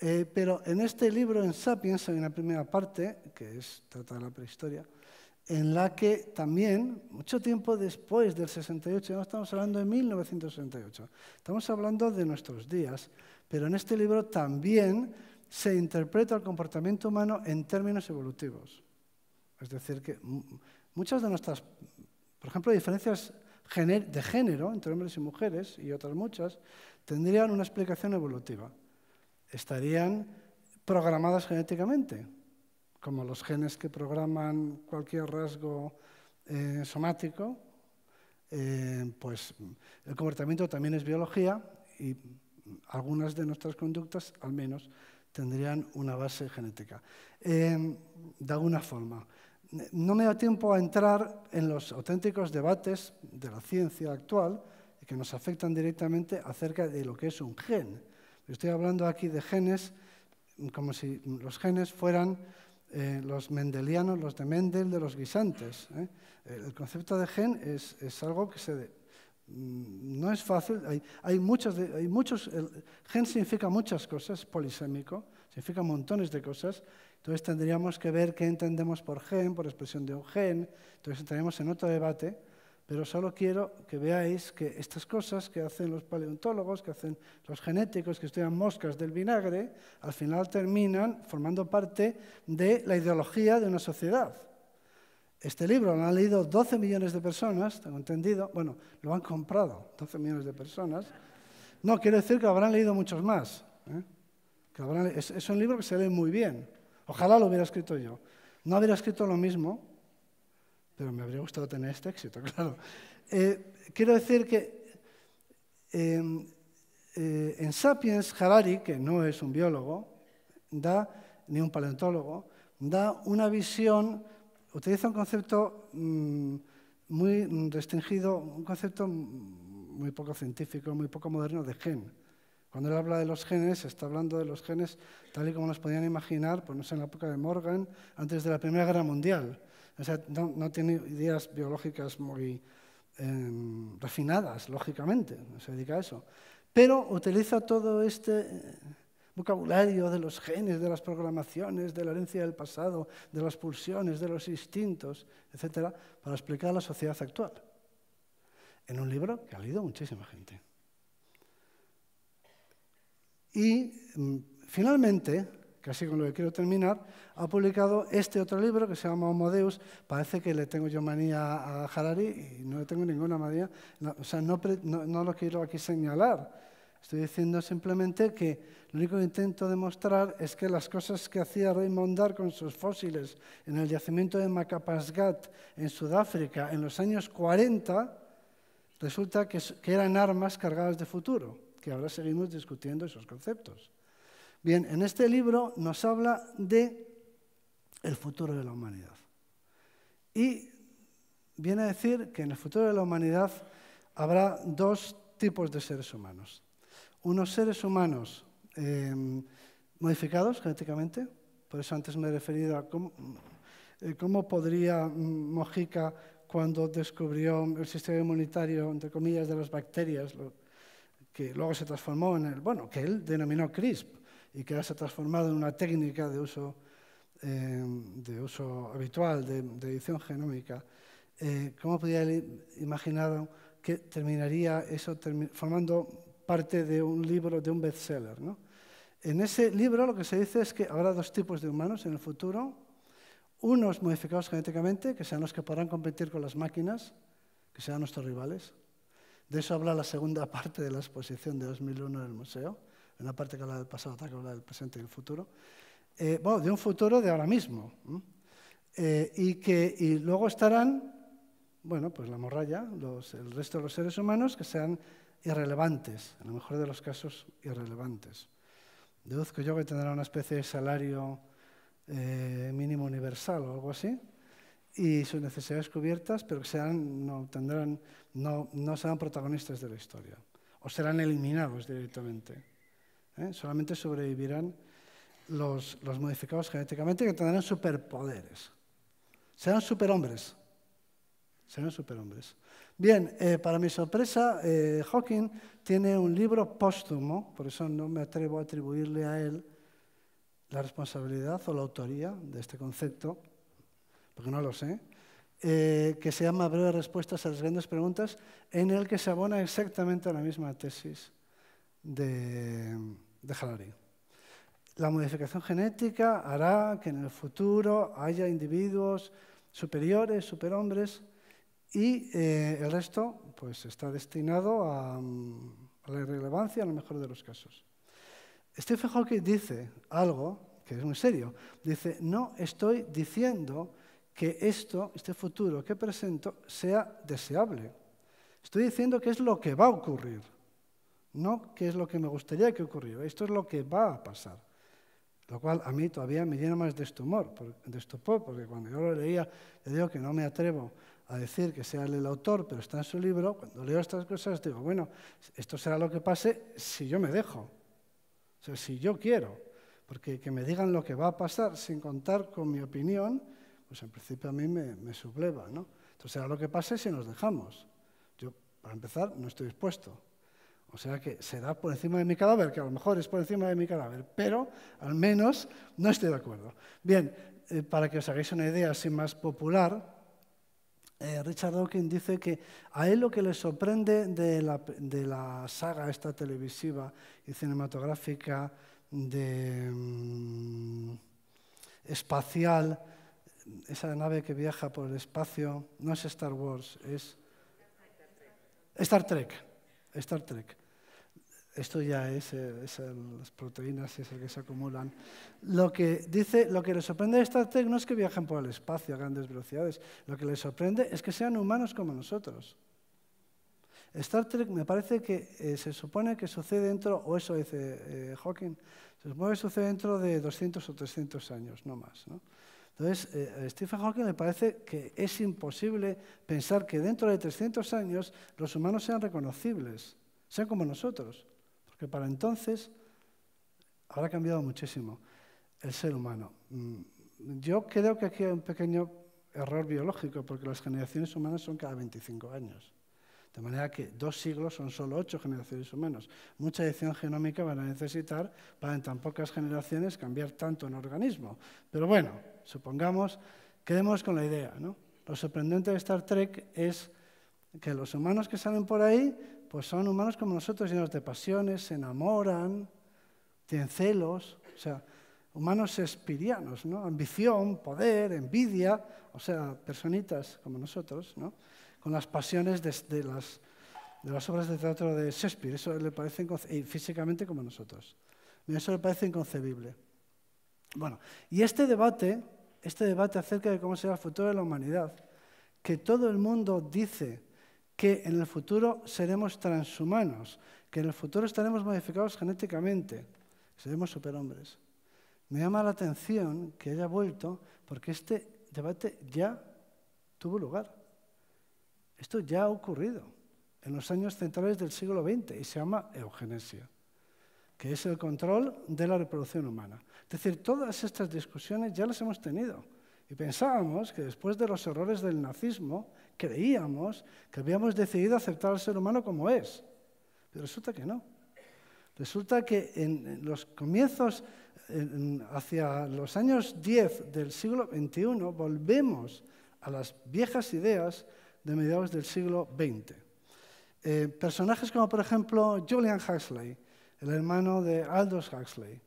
[SPEAKER 3] Eh, pero en este libro, en Sapiens, hay una primera parte, que es trata de la prehistoria, en la que también, mucho tiempo después del 68, no estamos hablando de 1968, estamos hablando de nuestros días, pero en este libro también se interpreta el comportamiento humano en términos evolutivos. Es decir, que muchas de nuestras, por ejemplo, diferencias de género entre hombres y mujeres y otras muchas, tendrían una explicación evolutiva estarían programadas genéticamente, como los genes que programan cualquier rasgo eh, somático, eh, pues el comportamiento también es biología y algunas de nuestras conductas al menos tendrían una base genética. Eh, de alguna forma, no me da tiempo a entrar en los auténticos debates de la ciencia actual que nos afectan directamente acerca de lo que es un gen Estoy hablando aquí de genes, como si los genes fueran eh, los mendelianos, los de Mendel, de los guisantes. ¿eh? El concepto de gen es, algo que se mm, no es fácil. Hay, muchos, hay muchos gen significa muchas cosas, polisémico, significa montones de cosas. Entonces tendríamos que ver qué entendemos por gen, por expresión de un gen. Entonces entraríamos en otro debate pero solo quiero que veáis que estas cosas que hacen los paleontólogos, que hacen los genéticos, que estudian moscas del vinagre, al final terminan formando parte de la ideología de una sociedad. Este libro lo han leído 12 millones de personas, tengo entendido, bueno, lo han comprado 12 millones de personas. No, quiero decir que habrán leído muchos más. ¿eh? es, es un libro que se lee muy bien. Ojalá lo hubiera escrito yo. No hubiera escrito lo mismo, pero me habría gustado tener este éxito, *laughs* claro. Eh, quiero decir que em, eh, en Sapiens, Harari, que no es un biólogo, da, ni un paleontólogo, da una visión, utiliza un concepto mm, muy restringido, un concepto muy poco científico, muy poco moderno de gen. Cuando él habla de los genes, está hablando de los genes tal y como nos podían imaginar, pues no sé, en la época de Morgan, antes de la Primera Guerra Mundial. O sea, no, tiene ideas biológicas muy em, refinadas, lógicamente, no se dedica a eso. Pero utiliza todo este eh, vocabulario de los genes, de las programaciones, de la herencia del pasado, de las pulsiones, de los instintos, etc., para explicar la sociedad actual. En un libro que ha leído muchísima gente. Y mm, finalmente, casi con lo que quiero terminar, ha publicado este otro libro que se llama Homodeus. Parece que le tengo yo manía a Harari y no le tengo ninguna manía. o sea, no, lo quiero aquí señalar. Estoy diciendo simplemente que lo único que intento demostrar es que las cosas que hacía Raymond Dar con sus fósiles en el yacimiento de Macapasgat en Sudáfrica en los años 40 resulta que, que eran armas cargadas de futuro, que ahora seguimos discutiendo esos conceptos. Bien, en este libro nos habla de el futuro de la humanidad. Y viene a decir que en el futuro de la humanidad habrá dos tipos de seres humanos. Unos seres humanos em, modificados genéticamente, por eso antes me he referido a cómo, eh, podría mm, Mojica, cuando descubrió el sistema inmunitario, entre comillas, de las bacterias, que luego se transformó en el, bueno, que él denominó CRISP, y que ahora se ha transformado en una técnica de uso, eh, de uso habitual de, edición genómica, eh, ¿cómo podría imaginar que terminaría eso formando parte de un libro, de un bestseller? ¿no? En ese libro lo que se dice es que habrá dos tipos de humanos en el futuro, unos modificados genéticamente, que sean los que podrán competir con las máquinas, que sean nuestros rivales. De eso habla la segunda *laughs* parte de la exposición de 2001 en el museo en la parte que habla del pasado, otra que habla del presente y el futuro, eh, bueno, de un futuro de ahora mismo. Eh, y, que, y luego estarán, bueno, pues la morralla, el resto de los seres humanos que sean irrelevantes, en lo mejor de los casos irrelevantes. Deduzco yo que tendrán una especie de salario eh, mínimo universal o algo así, y sus necesidades cubiertas, pero que no, tendrán, no, no serán protagonistas de la historia, o serán eliminados directamente. ¿eh? Solamente sobrevivirán los, modificados genéticamente que tendrán superpoderes. Serán superhombres. Serán superhombres. Bien, eh, para mi sorpresa, eh, Hawking tiene un libro póstumo, por eso no me atrevo a atribuirle a él la responsabilidad o la autoría de este concepto, porque no lo sé, que se llama Breves Respuestas a las Grandes Preguntas, en el que se abona exactamente a la misma tesis de, de La modificación genética hará que en el futuro haya individuos superiores, superhombres, y eh, el resto pues, está destinado a, mm, la irrelevancia en el mejor de los casos. Stephen Hawking dice algo que es muy serio. Dice, no estoy diciendo que esto, este futuro que presento, sea deseable. Estoy diciendo que es lo que va a ocurrir. No qué es lo que me gustaría que ocurriera, esto es lo que va a pasar. Lo cual a mí todavía me llena más de estupor, este porque cuando yo lo leía, le digo que no me atrevo a decir que sea el autor, pero está en su libro, cuando leo estas cosas digo, bueno, esto será lo que pase si yo me dejo, o sea, si yo quiero, porque que me digan lo que va a pasar sin contar con mi opinión, pues en principio a mí me, subleva, ¿no? será lo que pase si nos dejamos. Yo, para empezar, no estoy dispuesto. O sea que será por encima de mi cadáver, que a lo mejor es por encima de mi cadáver, pero al menos no estoy de acuerdo. Bien, eh, para que os hagáis una idea así más popular, eh, Richard Dawkins dice que a él lo que le sorprende de la, saga esta televisiva y cinematográfica de mm, espacial, esa nave que viaja por el espacio, no es Star Wars, es Star Trek. Star Trek. Esto ya es, eh, eh, las proteínas, es el que se acumulan. Lo que, dice, lo que le sorprende a Star Trek no es que viajen por el espacio a grandes velocidades, lo que les sorprende es que sean humanos como nosotros. Star Trek me parece que eh, se supone que sucede dentro, o eso dice Hawking, se supone que sucede dentro de 200 o 300 años, no más. Entonces, a Stephen Hawking le parece que es imposible pensar que dentro de 300 años los humanos sean reconocibles, sean como nosotros que para entonces habrá cambiado muchísimo el ser humano. Mm, yo creo que aquí hay un pequeño error biológico, porque las generaciones humanas son cada 25 años. De manera que dos siglos son solo ocho generaciones humanas. Mucha edición genómica van a necesitar para en tan pocas generaciones cambiar tanto en organismo. Pero bueno, supongamos, quedemos con la idea. Lo sorprendente de Star Trek es que los humanos que salen por ahí, pues son humanos como nosotros, llenos de pasiones, se enamoran, tienen celos, o sea, humanos espirianos, ¿no? Ambición, poder, envidia, o sea, personitas como nosotros, Con las pasiones de, las, obras de teatro de Shakespeare, eso le parece físicamente como nosotros. Eso le parece inconcebible. Bueno, y este debate, este debate acerca de cómo será el futuro de la humanidad, que todo el mundo dice que en el futuro seremos transhumanos, que en el futuro estaremos modificados genéticamente, seremos superhombres. Me llama la atención que haya vuelto porque este debate ya tuvo lugar. Esto ya ha ocurrido en los años centrales del siglo XX y se llama eugenesia, que es el control de la reproducción humana. Es decir, todas estas discusiones ya las hemos tenido y pensábamos que después de los errores del nazismo creíamos que habíamos decidido aceptar al ser humano como es, pero resulta que no. Resulta que en los comienzos, hacia los años 10 del siglo XXI, volvemos a las viejas ideas de mediados del siglo XX. Eh, personajes como, por ejemplo, Julian Huxley, el hermano de Aldous Huxley,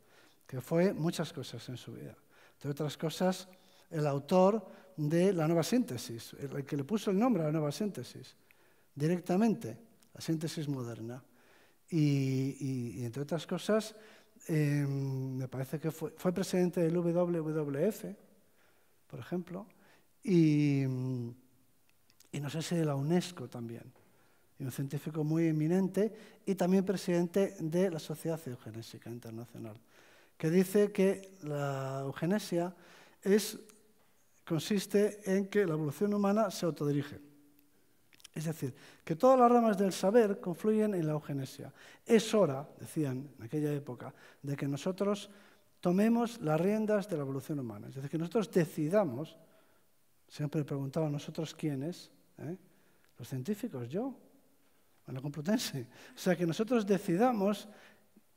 [SPEAKER 3] que fue muchas cosas en su vida. Entre otras cosas, el autor de la nueva síntesis, el que le puso el nombre a la nueva síntesis, directamente, la síntesis moderna. Y, entre otras cosas, em, me parece que fue, presidente del WWF, por ejemplo, y, y no sé si de la UNESCO también, y un científico muy eminente, y también presidente de la Sociedad Eugenésica Internacional, que dice que la eugenesia es consiste en que la evolución humana se autodirige. Es decir, que todas las ramas del saber confluyen en la eugenesia. Es hora, decían en aquella época, de que nosotros tomemos las riendas de la evolución humana. Es decir, que nosotros decidamos, siempre preguntaban nosotros quiénes, ¿eh? los científicos, yo, en la Complutense. *laughs* O sea, que nosotros decidamos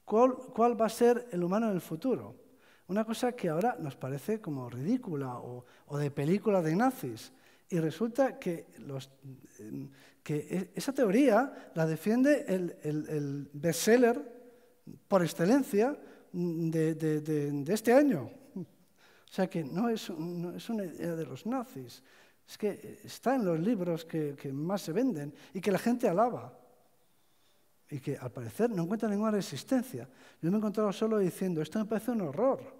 [SPEAKER 3] cuál, cuál va a ser el humano en el futuro. Una cosa que ahora nos parece como ridícula o, de película de nazis. Y resulta que, em, e, esa teoría la defiende el, bestseller por excelencia de, este año. O sea que no es, es, una idea de los nazis, es que está en los libros que, que más se venden y que la gente alaba y que al parecer no encuentra ninguna resistencia. Yo me he encontrado solo diciendo, esto me parece un horror.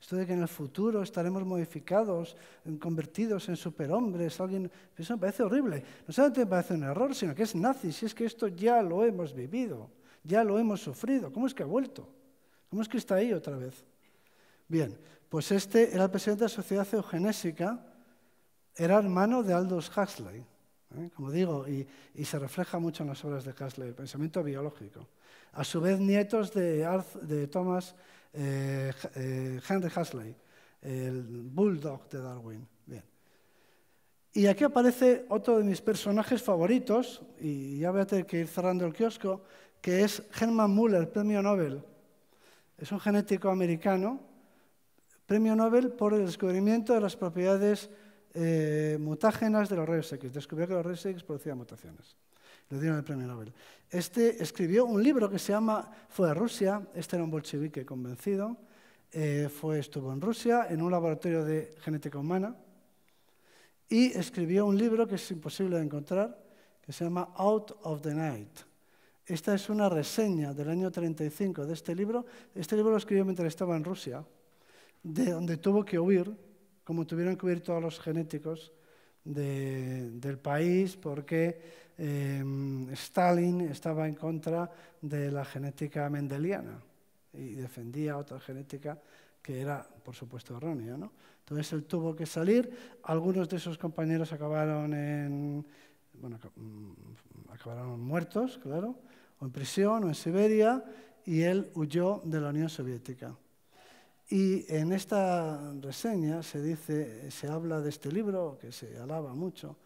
[SPEAKER 3] Esto de que en el futuro estaremos modificados, convertidos en superhombres, alguien... Eso me parece horrible. No solamente me parece un error, sino que es nazi. Si es que esto ya lo hemos vivido, ya lo hemos sufrido. ¿Cómo es que ha vuelto? ¿Cómo es que está ahí otra vez? Bien, pues este era el presidente de la Sociedad Eugenésica, era hermano de Aldous Huxley, ¿eh? como digo, y, se refleja mucho en las obras de Huxley, el pensamiento biológico. A su vez, nietos de, de Thomas eh, eh, Henry Huxley, el bulldog de Darwin. Y aquí aparece otro de mis personajes favoritos, y ya voy a tener que ir cerrando el kiosco, que es Herman Muller, premio Nobel. Es un genético americano, premio Nobel por el descubrimiento de las propiedades eh, mutágenas de los rayos X. Descubrió que los rayos X producían mutaciones. Le dieron el premio Nobel. Este escribió un libro que se llama Fue a Rusia. Este era un bolchevique convencido. Eh, fue, estuvo en Rusia en un laboratorio de genética humana y escribió un libro que es imposible de encontrar que se llama Out of the Night. Esta es una reseña del año 35 de este libro. Este libro lo escribió mientras estaba en Rusia, de donde tuvo que huir, como tuvieron que huir todos los genéticos del país porque em, Stalin estaba en contra de la genética mendeliana y defendía otra genética que era, por supuesto, errónea. Entonces él tuvo que salir. Algunos de sus compañeros acabaron bueno, mm, acabaron muertos, claro, o en prisión o en Siberia, y él huyó de la Unión Soviética. Y en esta reseña se dice, se habla de este libro, que se alaba mucho,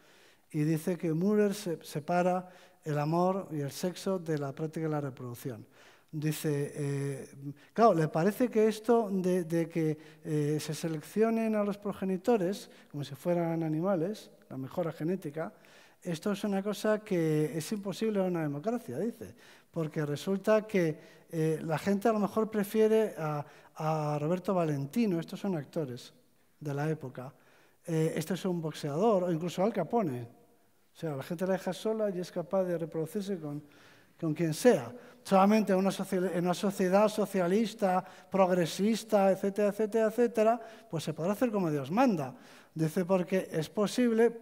[SPEAKER 3] y dice que Müller separa el amor y el sexo de la práctica de la reproducción. Dice, eh, claro, le parece que esto de, que eh, se seleccionen a los progenitores como si fueran animales, la mejora genética, esto es una cosa que es imposible en una democracia, dice, porque resulta que eh, la gente a lo mejor prefiere a, Roberto Valentino, estos son actores de la época, eh, este es un boxeador, o incluso Al Capone. O sea, la gente la deja sola y es capaz de reproducirse con, quien sea. Solamente en una, en una, sociedad socialista, progresista, etcétera, etcétera, etcétera, pues se podrá hacer como Dios manda. Dice, porque es posible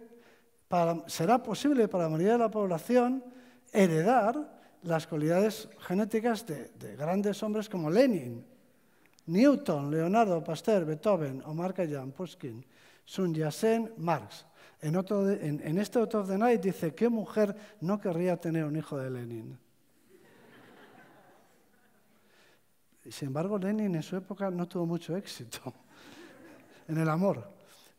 [SPEAKER 3] será posible para la mayoría de la población heredar las cualidades genéticas de, grandes hombres como Lenin, Newton, Leonardo, Pasteur, Beethoven, Omar Kajan, Pushkin, Sun Yat-sen, Marx. En, en, este Out of the Night dice, ¿qué mujer no querría tener un hijo de Lenin? Sin embargo, Lenin en su época no tuvo mucho éxito *laughs* en el amor.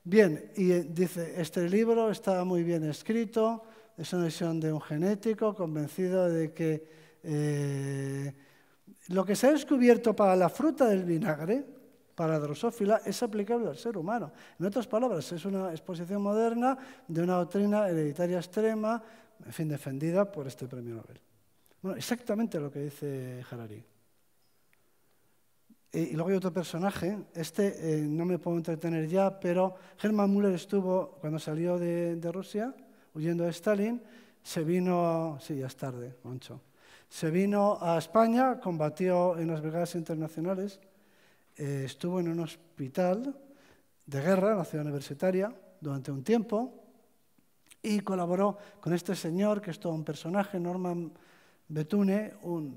[SPEAKER 3] Bien, y eh, dice, este libro está muy bien escrito, es una visión de un genético convencido de que eh, lo que se ha descubierto para la fruta del vinagre, para drosófila, es aplicable al ser humano. En otras palabras, es una exposición moderna de una doctrina hereditaria extrema, en fin, defendida por este premio Nobel. Bueno, exactamente lo que dice Harari y luego hay otro personaje, este eh, no me puedo entretener ya, pero Hermann Müller estuvo, cuando salió de, Rusia, huyendo de Stalin, se vino, sí, ya es tarde, Moncho, se vino a España, combatió en las brigadas internacionales, eh, estuvo en un hospital de guerra en la ciudad universitaria durante un tiempo y colaboró con este señor, que es todo un personaje, Norman Betune, un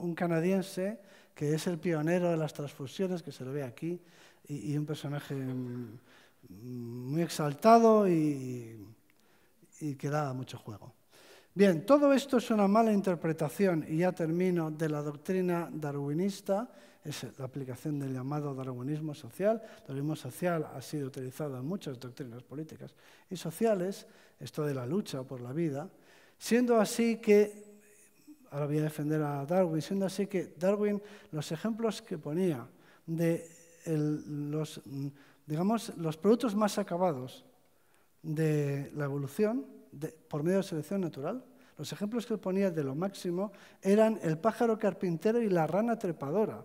[SPEAKER 3] un canadiense, que es el pionero de las transfusiones, que se lo ve aquí, y, un personaje mm, muy exaltado y, que da mucho juego. Bien, todo esto es una mala interpretación, y ya termino, de la doctrina darwinista, es la aplicación del llamado darwinismo social. darwinismo social ha sido utilizado en muchas doctrinas políticas y sociales, esto de la lucha por la vida, siendo así que ahora voy a defender a Darwin, siendo así que Darwin, los ejemplos que ponía de los, los productos más acabados de la evolución por medio de selección natural, los ejemplos que ponía de lo máximo eran el pájaro carpintero y la rana trepadora.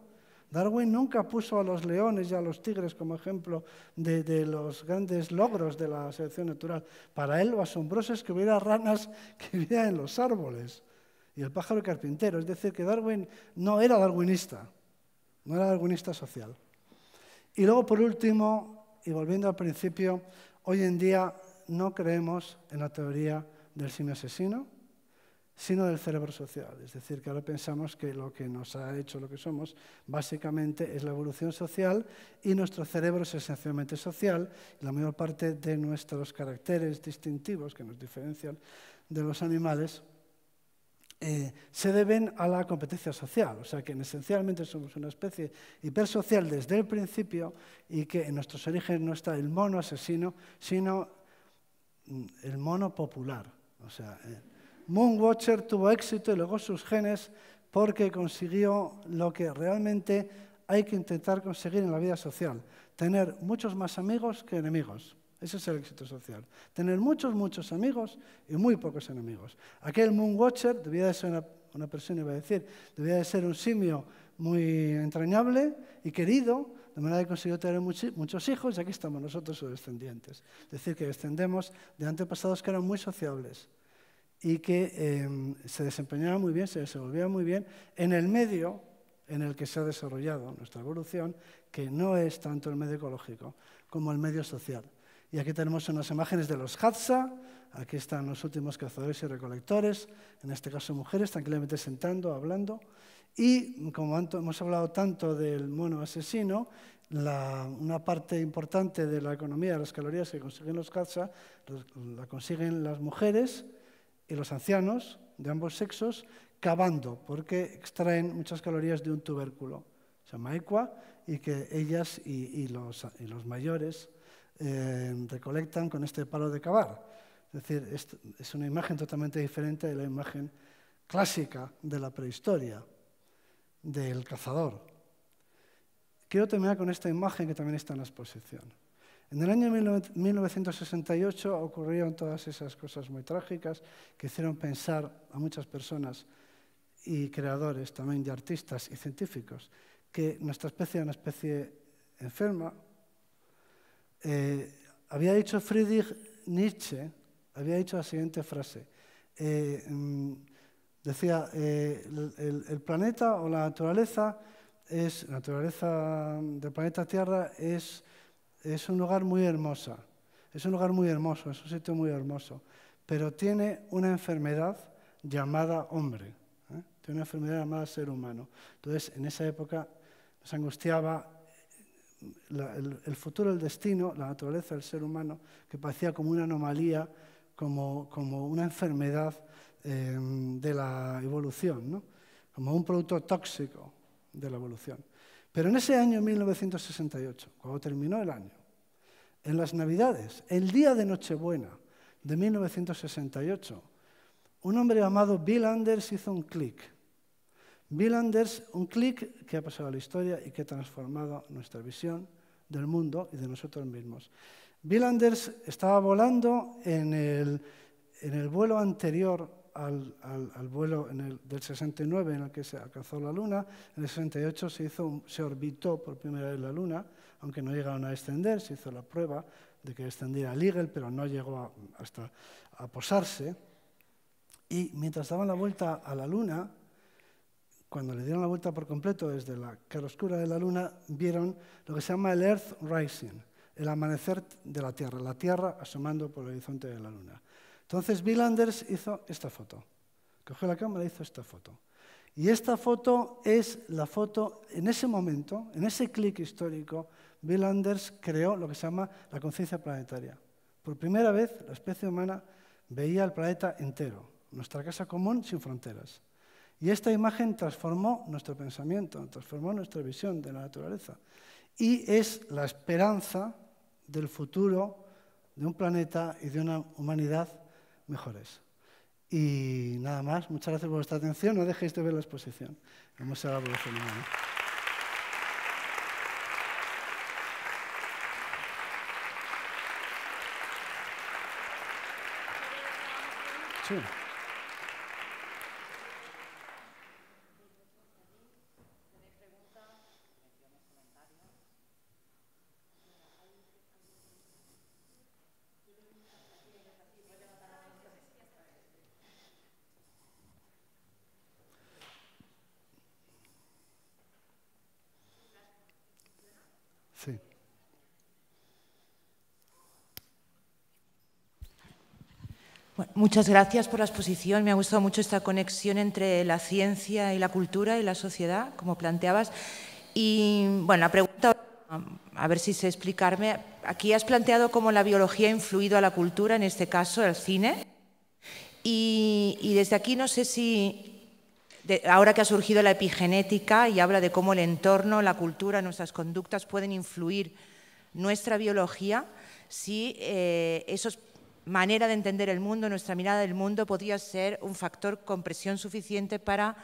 [SPEAKER 3] Darwin nunca puso a los leones y a los tigres como ejemplo de, de, los grandes logros de la selección natural. Para él lo asombroso es que hubiera ranas que vivían en los árboles y el pájaro carpintero. Es decir, que Darwin no era darwinista, no era darwinista social. Y luego, por último, y volviendo al principio, hoy en día no creemos en la teoría del simio asesino, sino del cerebro social. Es decir, que ahora pensamos que lo que nos ha hecho lo que somos básicamente es la evolución social y nuestro cerebro es esencialmente social. la mayor parte de nuestros caracteres distintivos que nos diferencian de los animales eh, se deben a la competencia social, o sea que esencialmente somos una especie hipersocial desde el principio y que en nuestros orígenes no está el mono asesino, sino mm, el mono popular. O sea, eh, Moonwatcher tuvo éxito y luego sus genes porque consiguió lo que realmente hay que intentar conseguir en la vida social, tener muchos más amigos que enemigos. Eso es el éxito social. Tener muchos, muchos amigos y muy pocos enemigos. Aquel Moonwatcher debía de ser una, persona, iba a decir, debía de ser un simio muy entrañable y querido, de manera que consiguió tener muchos, hijos y aquí estamos nosotros sus descendientes. Es decir, que descendemos de antepasados que eran muy sociables y que em, se desempeñaban muy bien, se desenvolvían muy bien en el medio en el que se ha desarrollado nuestra evolución, que no es tanto el medio ecológico como el medio social. Y aquí tenemos unas imágenes de los Hadza. Aquí están los últimos cazadores y recolectores, en este caso mujeres, tranquilamente sentando, hablando. Y como hemos hablado tanto del mono asesino, una parte importante de la economía de las calorías que consiguen los Hadza la consiguen las mujeres y los ancianos de ambos sexos cavando, porque extraen muchas calorías de un tubérculo, se llama equa, y que ellas y los mayores Em, recolectan con este palo de cavar. Es decir, es, es una imagen totalmente diferente de la imagen clásica de la prehistoria, del cazador. Quiero terminar con esta imagen que también está en la exposición. En el año 1968 ocurrieron todas esas cosas muy trágicas que hicieron pensar a muchas personas y creadores también de artistas y científicos que nuestra especie era una especie enferma, eh, había dicho Friedrich Nietzsche, había dicho la siguiente frase. Eh, mm, decía, eh, el, planeta o la naturaleza, es, la naturaleza del planeta Tierra es, es un lugar muy hermoso, es un lugar muy hermoso, es un sitio muy hermoso, pero tiene una enfermedad llamada hombre, tiene una enfermedad llamada ser humano. Entonces, en esa época nos angustiaba el, futuro, el destino, la naturaleza del ser humano, que parecía como una anomalía, como, una enfermedad em, de la evolución, como un producto tóxico de la evolución. Pero en ese año 1968, cuando terminó el año, en las Navidades, el día de Nochebuena de 1968, un hombre llamado Bill Anders hizo un clic Bill Anders, un clic que ha pasado a la historia y que ha transformado nuestra visión del mundo y de nosotros mismos. Bill Anders estaba volando en el, vuelo anterior al, vuelo del 69 en el que se alcanzó la Luna. En el 68 se, orbitó por primera vez la Luna, aunque no llegaron a descender, se hizo la prueba de que extendía el Eagle, pero no llegó hasta a posarse. Y mientras daban la vuelta a la Luna, cuando le dieron la vuelta por completo desde la cara oscura de la luna, vieron lo que se llama el Earth Rising, el amanecer de la Tierra, la Tierra asomando por el horizonte de la luna. Entonces Bill Anders hizo esta foto. Cogió la cámara y hizo esta foto. Y esta foto es la foto, en ese momento, en ese clic histórico, Bill Anders creó lo que se llama la conciencia planetaria. Por primera vez, la especie humana veía el planeta entero, nuestra casa común sin fronteras. Y esta imagen transformó nuestro pensamiento, transformó nuestra visión de la naturaleza. Y es la esperanza del futuro de un planeta y de una humanidad mejores. Y nada más, muchas gracias por vuestra atención. No dejéis de ver la exposición Vamos a la
[SPEAKER 1] muchas gracias por la exposición. Me ha gustado mucho esta conexión entre la ciencia y la cultura y la sociedad, como planteabas. Y bueno, la pregunta, a ver si sé explicarme. Aquí has planteado cómo la biología ha influido a la cultura, en este caso el cine. y desde aquí no sé si ahora que ha surgido la epigenética y habla de cómo el entorno, la cultura, nuestras conductas pueden influir nuestra biología, si eh, esa manera de entender el mundo, nuestra mirada del mundo, podría ser un factor con presión suficiente para,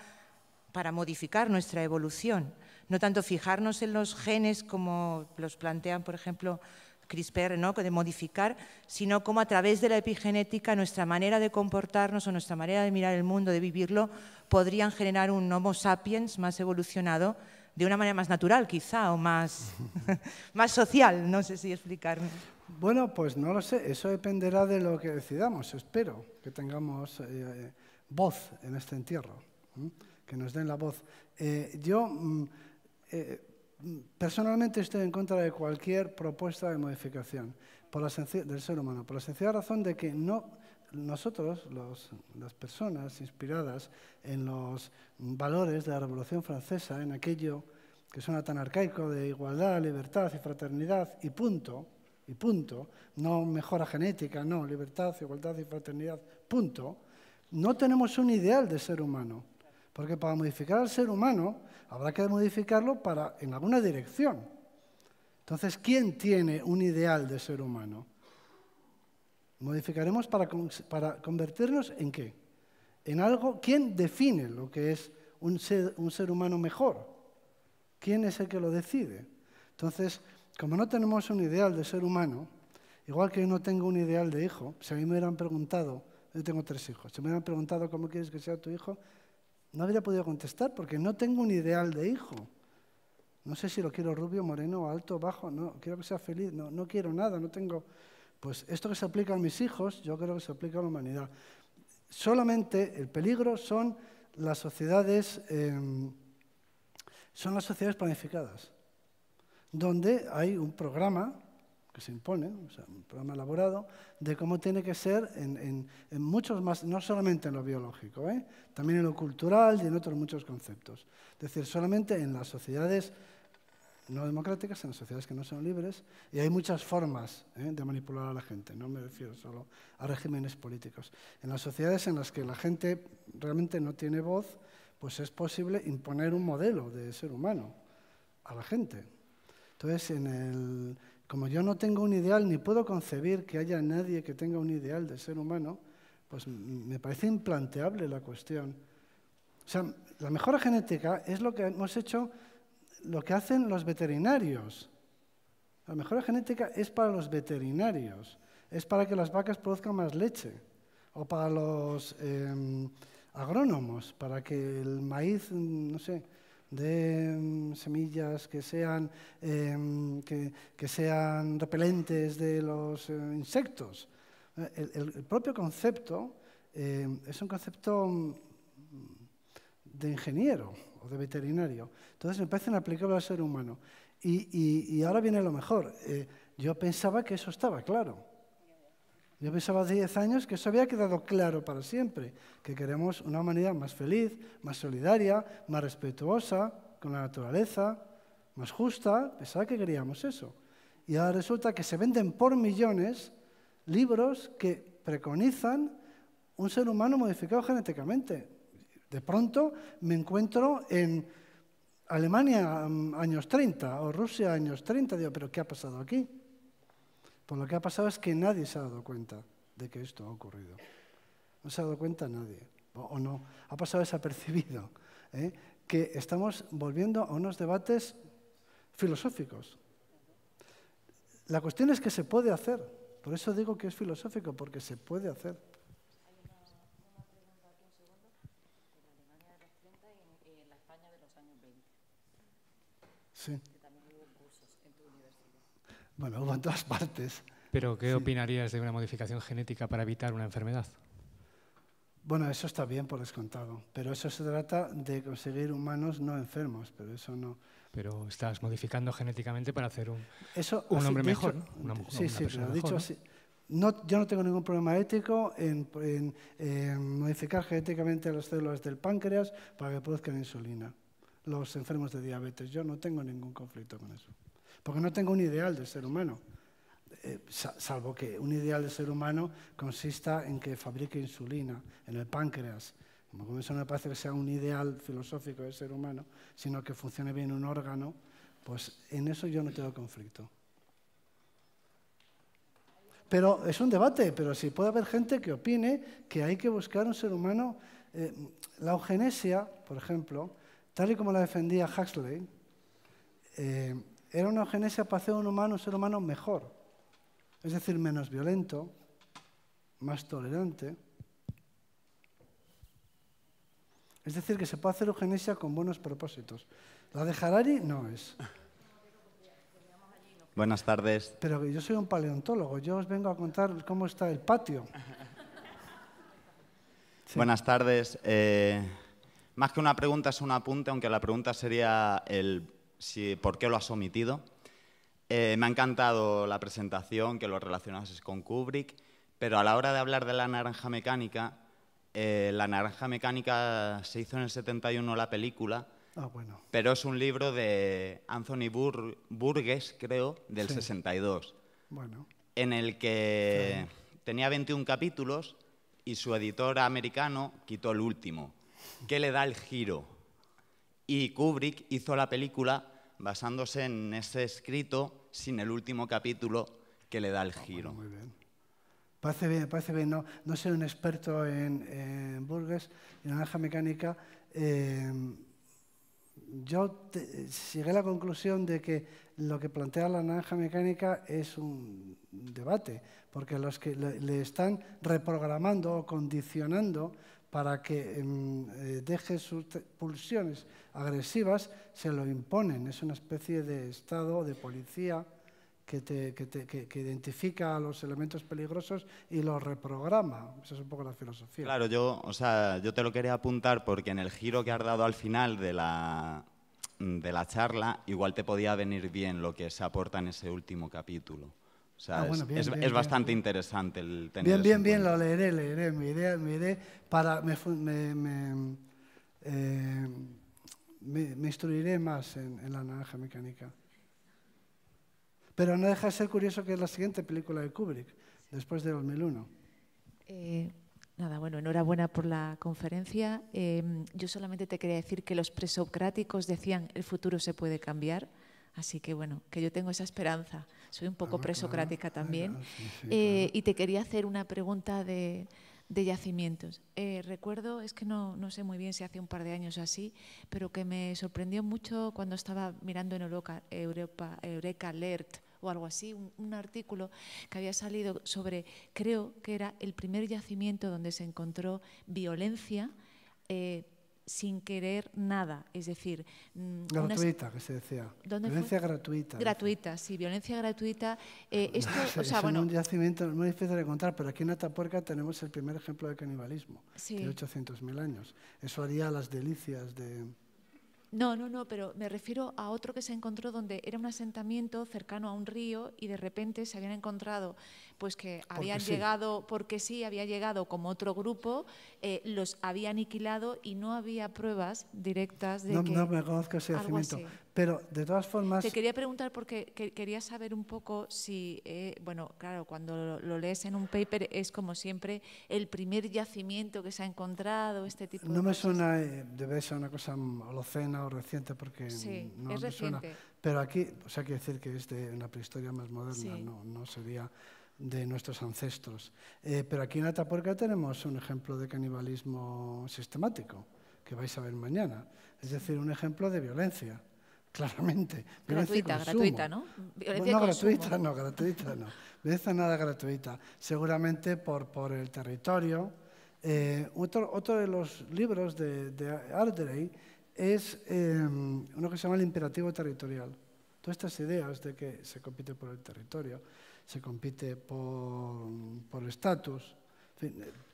[SPEAKER 1] modificar nuestra evolución. No tanto fijarnos en los genes como los plantean, por ejemplo, CRISPR, ¿no? de modificar, sino cómo a través de la epigenética nuestra manera de comportarnos o nuestra manera de mirar el mundo, de vivirlo, podrían generar un Homo sapiens más evolucionado de una manera más natural, quizá, o más, *laughs* *laughs* más social. No sé si explicarme.
[SPEAKER 3] Bueno, pues no lo sé. Eso dependerá de lo que decidamos. Espero que tengamos eh, voz en este entierro, que nos den la voz. Eh, yo mm, eh, mm, personalmente estoy en contra de cualquier propuesta de modificación del ser humano, por la sencilla razón de que no nosotros, las personas inspiradas en los valores de la Revolución Francesa, en aquello que suena tan arcaico de igualdad, libertad y fraternidad y punto, y punto, no mejora genética, no, libertad, igualdad y fraternidad, punto, no tenemos un ideal de ser humano. Porque para modificar al ser humano habrá que modificarlo para, en alguna dirección. Entonces, ¿quién tiene un ideal de ser humano? Modificaremos para, convertirnos en qué? En algo, ¿quién define lo que es un ser, un ser humano mejor? ¿Quién es el que lo decide? Entonces, como no tenemos un ideal de ser humano, igual que yo no tengo un ideal de hijo, si a mí me hubieran preguntado, yo tengo tres hijos, si me hubieran preguntado cómo quieres que sea tu hijo, no habría podido contestar porque no tengo un ideal de hijo. No sé si lo quiero rubio, moreno, alto, bajo, no, quiero que sea feliz, no, no quiero nada, no tengo... Pues esto que se aplica a mis hijos, yo creo que se aplica a la humanidad. Solamente el peligro son las sociedades, em, son las sociedades planificadas, donde hay un programa que se impone, un programa elaborado, de cómo tiene que ser en, muchos más, no solamente en lo biológico, ¿eh? también en lo cultural y en otros muchos conceptos. Es decir, solamente en las sociedades no democráticas, en las sociedades que no son libres, y hay muchas formas ¿eh? de manipular a la gente, no me refiero solo a regímenes políticos. En las sociedades en las que la gente realmente no tiene voz, pues es posible imponer un modelo de ser humano a la gente. Entonces, en el, como yo no tengo un ideal, ni puedo concebir que haya nadie que tenga un ideal de ser humano, pues me parece implanteable la cuestión. O sea, la mejora genética es lo que hemos hecho lo que hacen los veterinarios. La mejora genética es para los veterinarios, es para que las vacas produzcan más leche, o para los em, agrónomos, para que el maíz, no sé, de em, semillas que sean, em, que, sean repelentes de los eh, insectos. el, propio concepto es un concepto mm, de ingeniero, o de veterinario. Entonces me parecen aplicables al ser humano. Y, ahora viene lo mejor. Eh, yo pensaba que eso estaba claro. Yo pensaba hace 10 años que eso había quedado claro para siempre, que queremos una humanidad más feliz, más solidaria, más respetuosa con la naturaleza, más justa. Pensaba que queríamos eso. Y ahora resulta que se venden por millones libros que preconizan un ser humano modificado genéticamente, de pronto me encuentro en Alemania mm, años 30 o Rusia años 30. Digo, pero ¿qué ha pasado aquí? Pues lo que ha pasado es que nadie se ha dado cuenta de que esto ha ocurrido. No se ha dado cuenta nadie, o no, ha pasado desapercibido, *laughs* ¿eh? que estamos volviendo a unos debates filosóficos. La cuestión es que se puede hacer, por eso digo que es filosófico, porque se puede hacer. de los años 20. Sí. también cursos en tu universidad. Bueno, hubo en todas partes. Pero, ¿qué opinarías
[SPEAKER 4] de una modificación genética para evitar una enfermedad?
[SPEAKER 3] Bueno, eso está bien por descontado, pero eso se trata de conseguir humanos no enfermos, pero eso no. Pero estás
[SPEAKER 4] modificando genéticamente para hacer un, un hombre mejor, una, sí, sí, pero mejor, dicho así,
[SPEAKER 3] yo no tengo ningún problema ético en, modificar genéticamente las células del páncreas para que produzcan insulina. Los enfermos de diabetes, yo no tengo ningún conflicto con eso. Porque no tengo un ideal de ser humano. Eh, salvo que un ideal de ser humano consista en que fabrique insulina en el páncreas. Como eso no me parece que sea un ideal filosófico de ser humano, sino que funcione bien un órgano, pues en eso yo no tengo conflicto. Pero es un debate, pero si puede haber gente que opine que hay que buscar un ser humano, eh, la eugenesia, por ejemplo, tal y como la defendía Huxley, eh, era una eugenesia para hacer un humano, un ser humano mejor, es decir, menos violento, más tolerante. Es decir, que se puede hacer eugenesia con buenos propósitos. La de Harari no es.
[SPEAKER 4] Buenas tardes.
[SPEAKER 3] Pero yo soy un paleontólogo, yo os vengo a contar cómo está el patio.
[SPEAKER 4] *laughs* Buenas tardes. Eh, más que una pregunta es un apunte, aunque la pregunta sería el por qué lo has omitido. Eh, me ha encantado la presentación, que lo relacionas con Kubrick, pero a la hora de hablar de la naranja mecánica, eh, la naranja mecánica se hizo en el 71 la película Ah, Pero es un libro de Anthony Burgess, creo, del 62. Bueno. En el que tenía 21 capítulos y su editor americano quitó el último, que le da el giro. Y Kubrick hizo la película basándose en ese escrito sin el último capítulo que le da el ah, giro. bien.
[SPEAKER 3] Parece bien, No, no soy un experto en, en Burgess, en la naranja mecánica. Eh, yo te, llegué a la conclusión de que lo que plantea la naranja mecánica es un debate, porque los que le, están reprogramando o condicionando para que em, eh, deje sus pulsiones agresivas, se lo imponen. Es una especie de estado, de policía, que, te, que, te, que, identifica los elementos peligrosos y los reprograma. Esa es un poco la filosofía. Claro,
[SPEAKER 4] yo, o sea, yo te lo quería apuntar porque en el giro que has dado al final de la, de la charla, igual te podía venir bien lo que se aporta en ese último capítulo. es, bastante interesante el tener. Bien, bien, bien,
[SPEAKER 3] lo leeré, leeré. Mi idea, mi idea para. Me, me, me, eh, me instruiré más en, en la naranja mecánica. Pero no deja de ser curioso que es la siguiente película de Kubrick, después de 2001.
[SPEAKER 5] Eh, nada, bueno, enhorabuena por la conferencia. Em, yo solamente te quería decir que los presocráticos decían el futuro se puede cambiar. Así que bueno, que yo tengo esa esperanza. Soy un poco ah, presocrática también. Ah, eh, y te quería hacer una pregunta de, yacimientos. Eh, recuerdo, es que no, no, sé muy bien si hace un par de años o así, pero que me sorprendió mucho cuando estaba mirando en Europa Eureka Alert, o algo así, un, artículo que había salido sobre, creo que era el primer yacimiento donde se encontró violencia. Eh, sin querer nada, es decir... Mm, gratuita,
[SPEAKER 3] que se decía. violencia gratuita.
[SPEAKER 5] Gratuita, sí, violencia gratuita. Eh, esto, es un
[SPEAKER 3] yacimiento muy difícil de encontrar, pero aquí en Atapuerca tenemos el primer ejemplo de canibalismo, de 800.000 años. Eso haría las delicias de
[SPEAKER 5] no, no, no, pero me refiero a otro que se encontró donde era un asentamiento cercano a un río y de repente se habían encontrado, pues que habían llegado, porque sí, había llegado como otro grupo, eh, los había aniquilado y no había pruebas directas de que... No me conozco ese asentamiento
[SPEAKER 3] pero de todas formas. Te quería
[SPEAKER 5] preguntar porque quería saber un poco si, eh, bueno, claro, cuando lo, lees en un paper es como siempre el primer yacimiento que se ha encontrado, este tipo no de. No me suena,
[SPEAKER 3] eh, debe ser una cosa holocena o reciente porque sí, no me suena. Pero aquí, o sea, quiere decir que es de una prehistoria más moderna, no, sería de nuestros ancestros. Eh, pero aquí en Atapuerca tenemos un ejemplo de canibalismo sistemático, que vais a ver mañana. Es decir, un ejemplo de violencia claramente. Gratuita, gratuita, ¿no?
[SPEAKER 5] no, gratuita no,
[SPEAKER 3] gratuita no. Violencia nada gratuita. Seguramente por, el territorio. Eh, otro, de los libros de, de es em, uno que se llama El Imperativo Territorial. Todas estas ideas de que se compite por el territorio, se compite por estatus,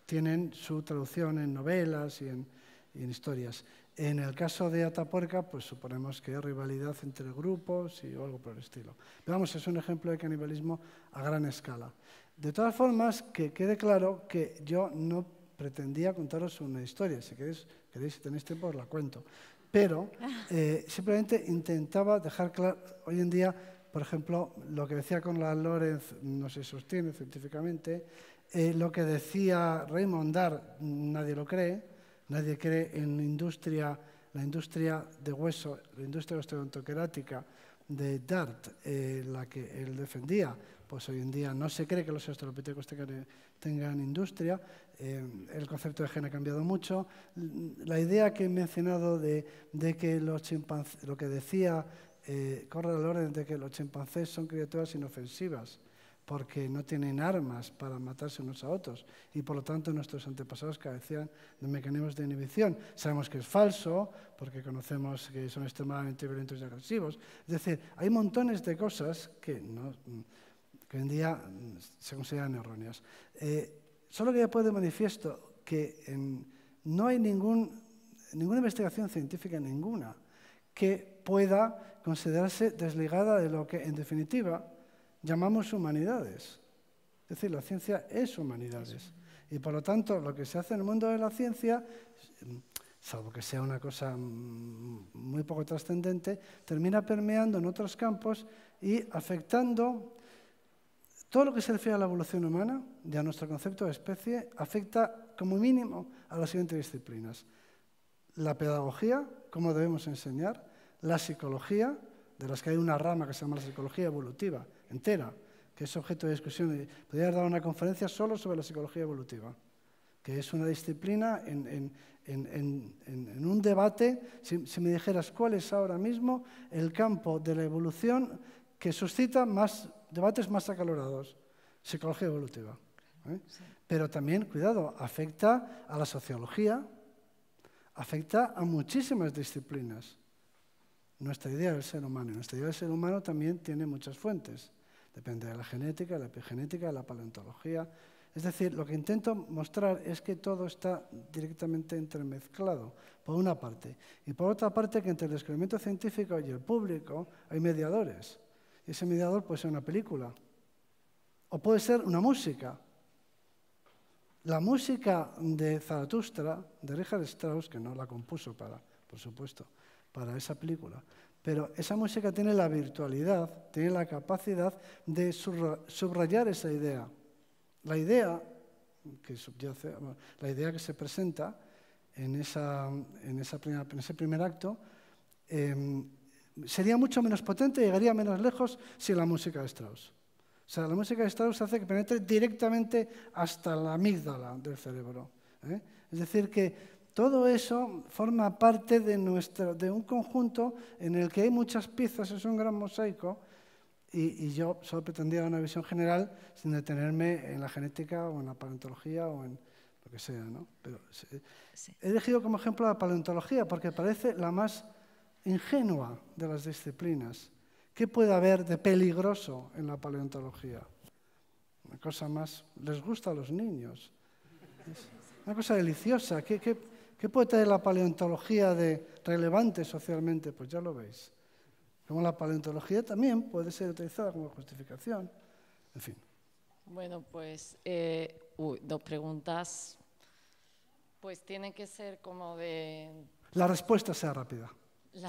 [SPEAKER 3] tienen su traducción en novelas y en historias. En el caso de Atapuerca, pues suponemos que hay rivalidad entre grupos y algo por el estilo. Pero vamos, es un ejemplo de canibalismo a gran escala. De todas formas, que quede claro que yo no pretendía contaros una historia. Si queréis, si tenéis tiempo, os la cuento. Pero *laughs* eh, simplemente intentaba dejar claro, hoy en día, por ejemplo, lo que decía con la Lorenz no se sostiene científicamente, eh, lo que decía Raymond Dar nadie lo cree, Nadie cree en la industria, la industria de hueso, la industria osteoquerática de Dart, eh, la que él defendía. Pues hoy en día no se cree que los australopitecos tengan, industria. Eh, el concepto de gen ha cambiado mucho. La idea que he mencionado de, que los chimpancés, lo que decía, corre al orden de que los chimpancés son criaturas inofensivas porque no tienen armas para matarse unos a otros y por lo tanto nuestros antepasados carecían de mecanismos de inhibición. Sabemos que es falso porque conocemos que son extremadamente violentos y agresivos. Es decir, hay montones de cosas que, hoy en día mm, se consideran erróneas. Eh, solo que ya puede manifiesto que em, no hay ninguna investigación científica, ninguna, que pueda considerarse desligada de lo que en definitiva llamamos humanidades. Es decir, la ciencia es humanidades. Y por lo tanto, lo que se hace en el mundo de la ciencia, salvo que sea una cosa muy poco trascendente, termina permeando en otros campos y afectando todo lo que se refiere a la evolución humana y a nuestro concepto de especie, afecta como mínimo a las siguientes disciplinas. La pedagogía, cómo debemos enseñar, la psicología, de las que hay una rama que se llama la psicología evolutiva, entera, que es objeto de discusión. Podría dar una conferencia solo sobre la psicología evolutiva, que es una disciplina en, un debate. Si, me dijeras cuál es ahora mismo el campo de la evolución que suscita más debates más acalorados, psicología evolutiva. ¿eh? Pero también, cuidado, afecta a la sociología, afecta a muchísimas disciplinas. Nuestra idea del ser humano. Nuestra idea del ser humano también tiene muchas fuentes. Depende de la genética, de la epigenética, de la paleontología. Es decir, lo que intento mostrar es que todo está directamente entremezclado, por una parte. Y por otra parte, que entre el descubrimiento científico y el público hay mediadores. Y ese mediador puede ser una película, o puede ser una música. La música de Zaratustra, de Richard Strauss, que no la compuso para, por supuesto, para esa película, pero esa música tiene la virtualidad, tiene la capacidad de subrayar esa idea. La idea que subyace, la idea que se presenta en, esa, en, esa en ese primer acto em, sería mucho menos potente, llegaría menos lejos si la música de Strauss. O sea, la música de Strauss hace que penetre directamente hasta la amígdala del cerebro. ¿eh? Es decir, que todo eso forma parte de, nuestro, de un conjunto en el que hay muchas piezas, es un gran mosaico, y, yo solo pretendía una visión general sin detenerme en la genética o en la paleontología o en lo que sea. He elegido como ejemplo la paleontología porque parece la más ingenua de las disciplinas. ¿Qué puede haber de peligroso en la paleontología? Una cosa más, les gusta a los niños. una cosa deliciosa. ¿Qué, qué ¿Qué puede tener la paleontología de relevante socialmente? Pues ya lo veis. Como la paleontología también puede ser utilizada como justificación. En fin.
[SPEAKER 2] Bueno, pues eh, dos preguntas. Pues tienen que ser como de...
[SPEAKER 3] La respuesta sea rápida. El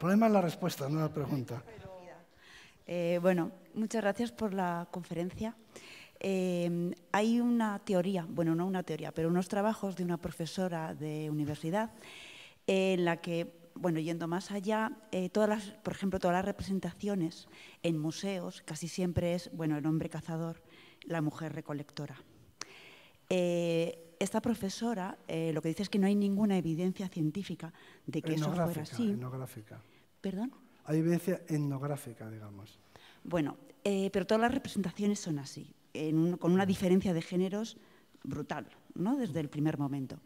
[SPEAKER 3] problema es la respuesta, no la pregunta.
[SPEAKER 6] Eh, bueno, muchas gracias por la conferencia. Em, hay una teoría, bueno, no una teoría, pero unos trabajos de una profesora de universidad en la que, bueno, yendo más allá, eh, todas las, por ejemplo, todas las representaciones en museos casi siempre es, bueno, el hombre cazador, la mujer recolectora. Eh, esta profesora eh, lo que dice es que no hay ninguna evidencia científica de que eso fuera así.
[SPEAKER 3] Etnográfica. ¿Perdón? Hay evidencia etnográfica, digamos.
[SPEAKER 6] Bueno, pero todas las representaciones son así con una diferencia de géneros brutal, ¿no? desde el primer momento.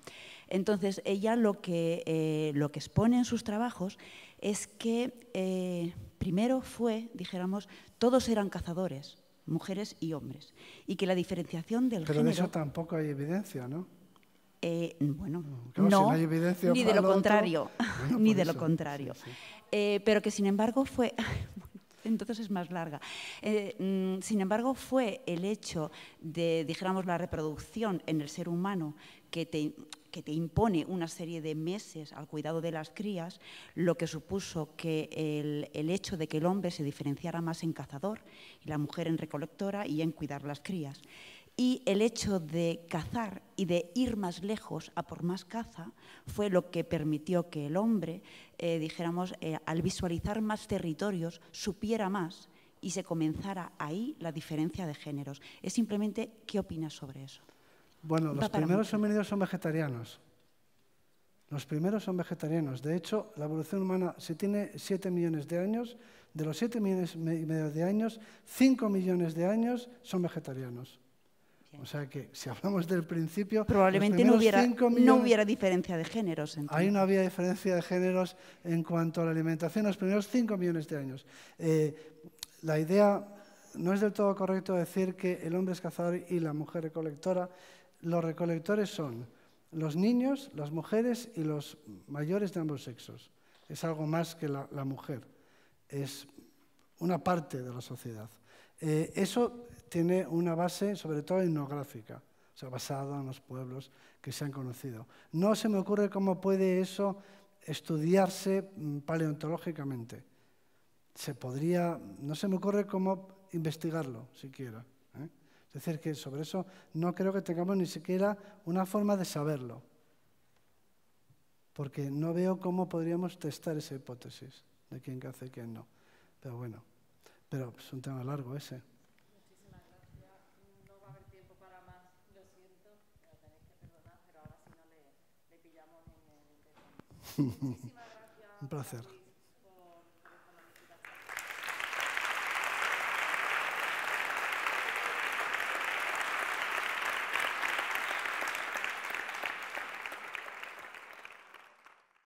[SPEAKER 6] Entonces, ella lo que, eh, lo que expone en sus trabajos es que eh, primero fue, dijéramos, todos eran cazadores, mujeres y hombres, y que la diferenciación del género... Pero de eso
[SPEAKER 3] tampoco hay evidencia, ¿no? Eh, bueno, no, de ni de lo contrario, ni de lo contrario.
[SPEAKER 6] Pero que sin embargo fue *laughs* entonces es más larga. Eh, mm, sin embargo, fue el hecho de, dijéramos, la reproducción en el ser humano que te, impone una serie de meses al cuidado de las crías, lo que supuso que el, el hecho de que el hombre se diferenciara más en cazador y la mujer en recolectora y en cuidar las crías. Y el hecho de cazar y de ir más lejos a por más caza fue lo que permitió que el hombre, eh, dijéramos, eh, al visualizar más territorios, supiera más y se comenzara ahí la diferencia de géneros. Es simplemente, ¿qué
[SPEAKER 3] opinas sobre eso? Bueno, los primeros homínidos son vegetarianos. Los primeros son vegetarianos. De hecho, la evolución humana, se tiene 7 millones de años, de los 7 millones y medio de años, 5 millones de años son vegetarianos. O sea que si hablamos del principio, probablemente no hubiera, no hubiera diferencia de géneros. Ahí no había diferencia de géneros en cuanto a la alimentación en los primeros 5 millones de años. Eh, la idea no es del todo correcto decir que el hombre es cazador y la mujer recolectora. Los recolectores son los niños, las mujeres y los mayores de ambos sexos. Es algo más que la, mujer. Es una parte de la sociedad. Eh, eso tiene una base sobre todo etnográfica, o sea, basada en los pueblos que se han conocido. No se me ocurre cómo puede eso estudiarse mm, paleontológicamente. Se podría, no se me ocurre cómo investigarlo siquiera. ¿eh? Es decir, que sobre eso no creo que tengamos ni siquiera una forma de saberlo, porque no veo cómo podríamos testar esa hipótesis de quién hace y quién no. Pero bueno, pero es un tema largo ese. Muchísimas gracias. Un placer.